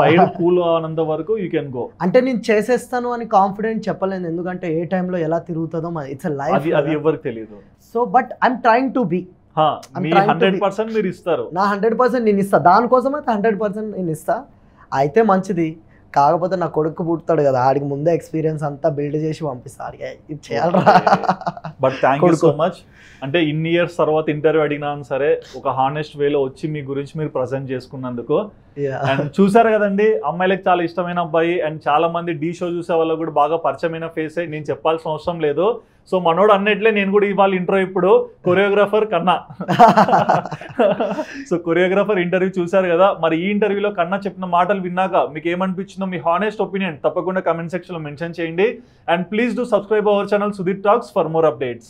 ఫైర్ కూల్ అవనంత వరకు యూ కెన్ గో అంటే నేను చేసేస్తాను అని కాన్ఫిడెంట్ చెప్పలేను ఎందుకంటే ఏ టైంలో ఎలా తిరుగుతుందో ఇట్స్ లైఫ్ అది ఎవరికి తెలియదు so but I'm trying to be hundred percent మీరు ఇస్తారు నా హండ్రెడ్ పర్సెంట్ నేను ఇస్తా దానికోసం అయితే హండ్రెడ్ పర్సెంట్ నేను ఇస్తా అయితే మంచిది కాకపోతే నా కొడుకు పుడతాడు కదా ఆడికి ముందే ఎక్స్పీరియన్స్ అంతా బిల్డ్ చేసి పంపిస్తాడు ఇది చేయాలరా but thank you so much అంటే ఇన్ని ఇయర్స్ తర్వాత ఇంటర్వ్యూ అడిగినా సరే ఒక హానెస్ట్ వేలో వచ్చి మీ గురించి మీరు ప్రజెంట్ చేసుకున్నందుకు అండ్ <laughs> చూసారు కదండి అమ్మాయిలకు చాలా ఇష్టమైన అబ్బాయి అండ్ చాలా మంది డీ షో చూసే వాళ్ళకు కూడా బాగా పరిచయమైన అయ్యి నేను చెప్పాల్సిన అవసరం లేదు సో మనోడు అన్నట్లే నేను కూడా ఇవాళ ఇంటర్వ్యూ ఇప్పుడు కొరియోగ్రాఫర్ కన్నా సో కొరియోగ్రాఫర్ ఇంటర్వ్యూ చూశారు కదా మరి ఈ ఇంటర్వ్యూలో కన్నా చెప్పిన మాటలు విన్నాక మీకు ఏమనిపించిందో మీ హానెస్ట్ ఒపీనియన్ తప్పకుండా కమెంట్ సెక్షన్లో మెన్షన్ చేయండి and please do subscribe our channel Sudheer Talks for more updates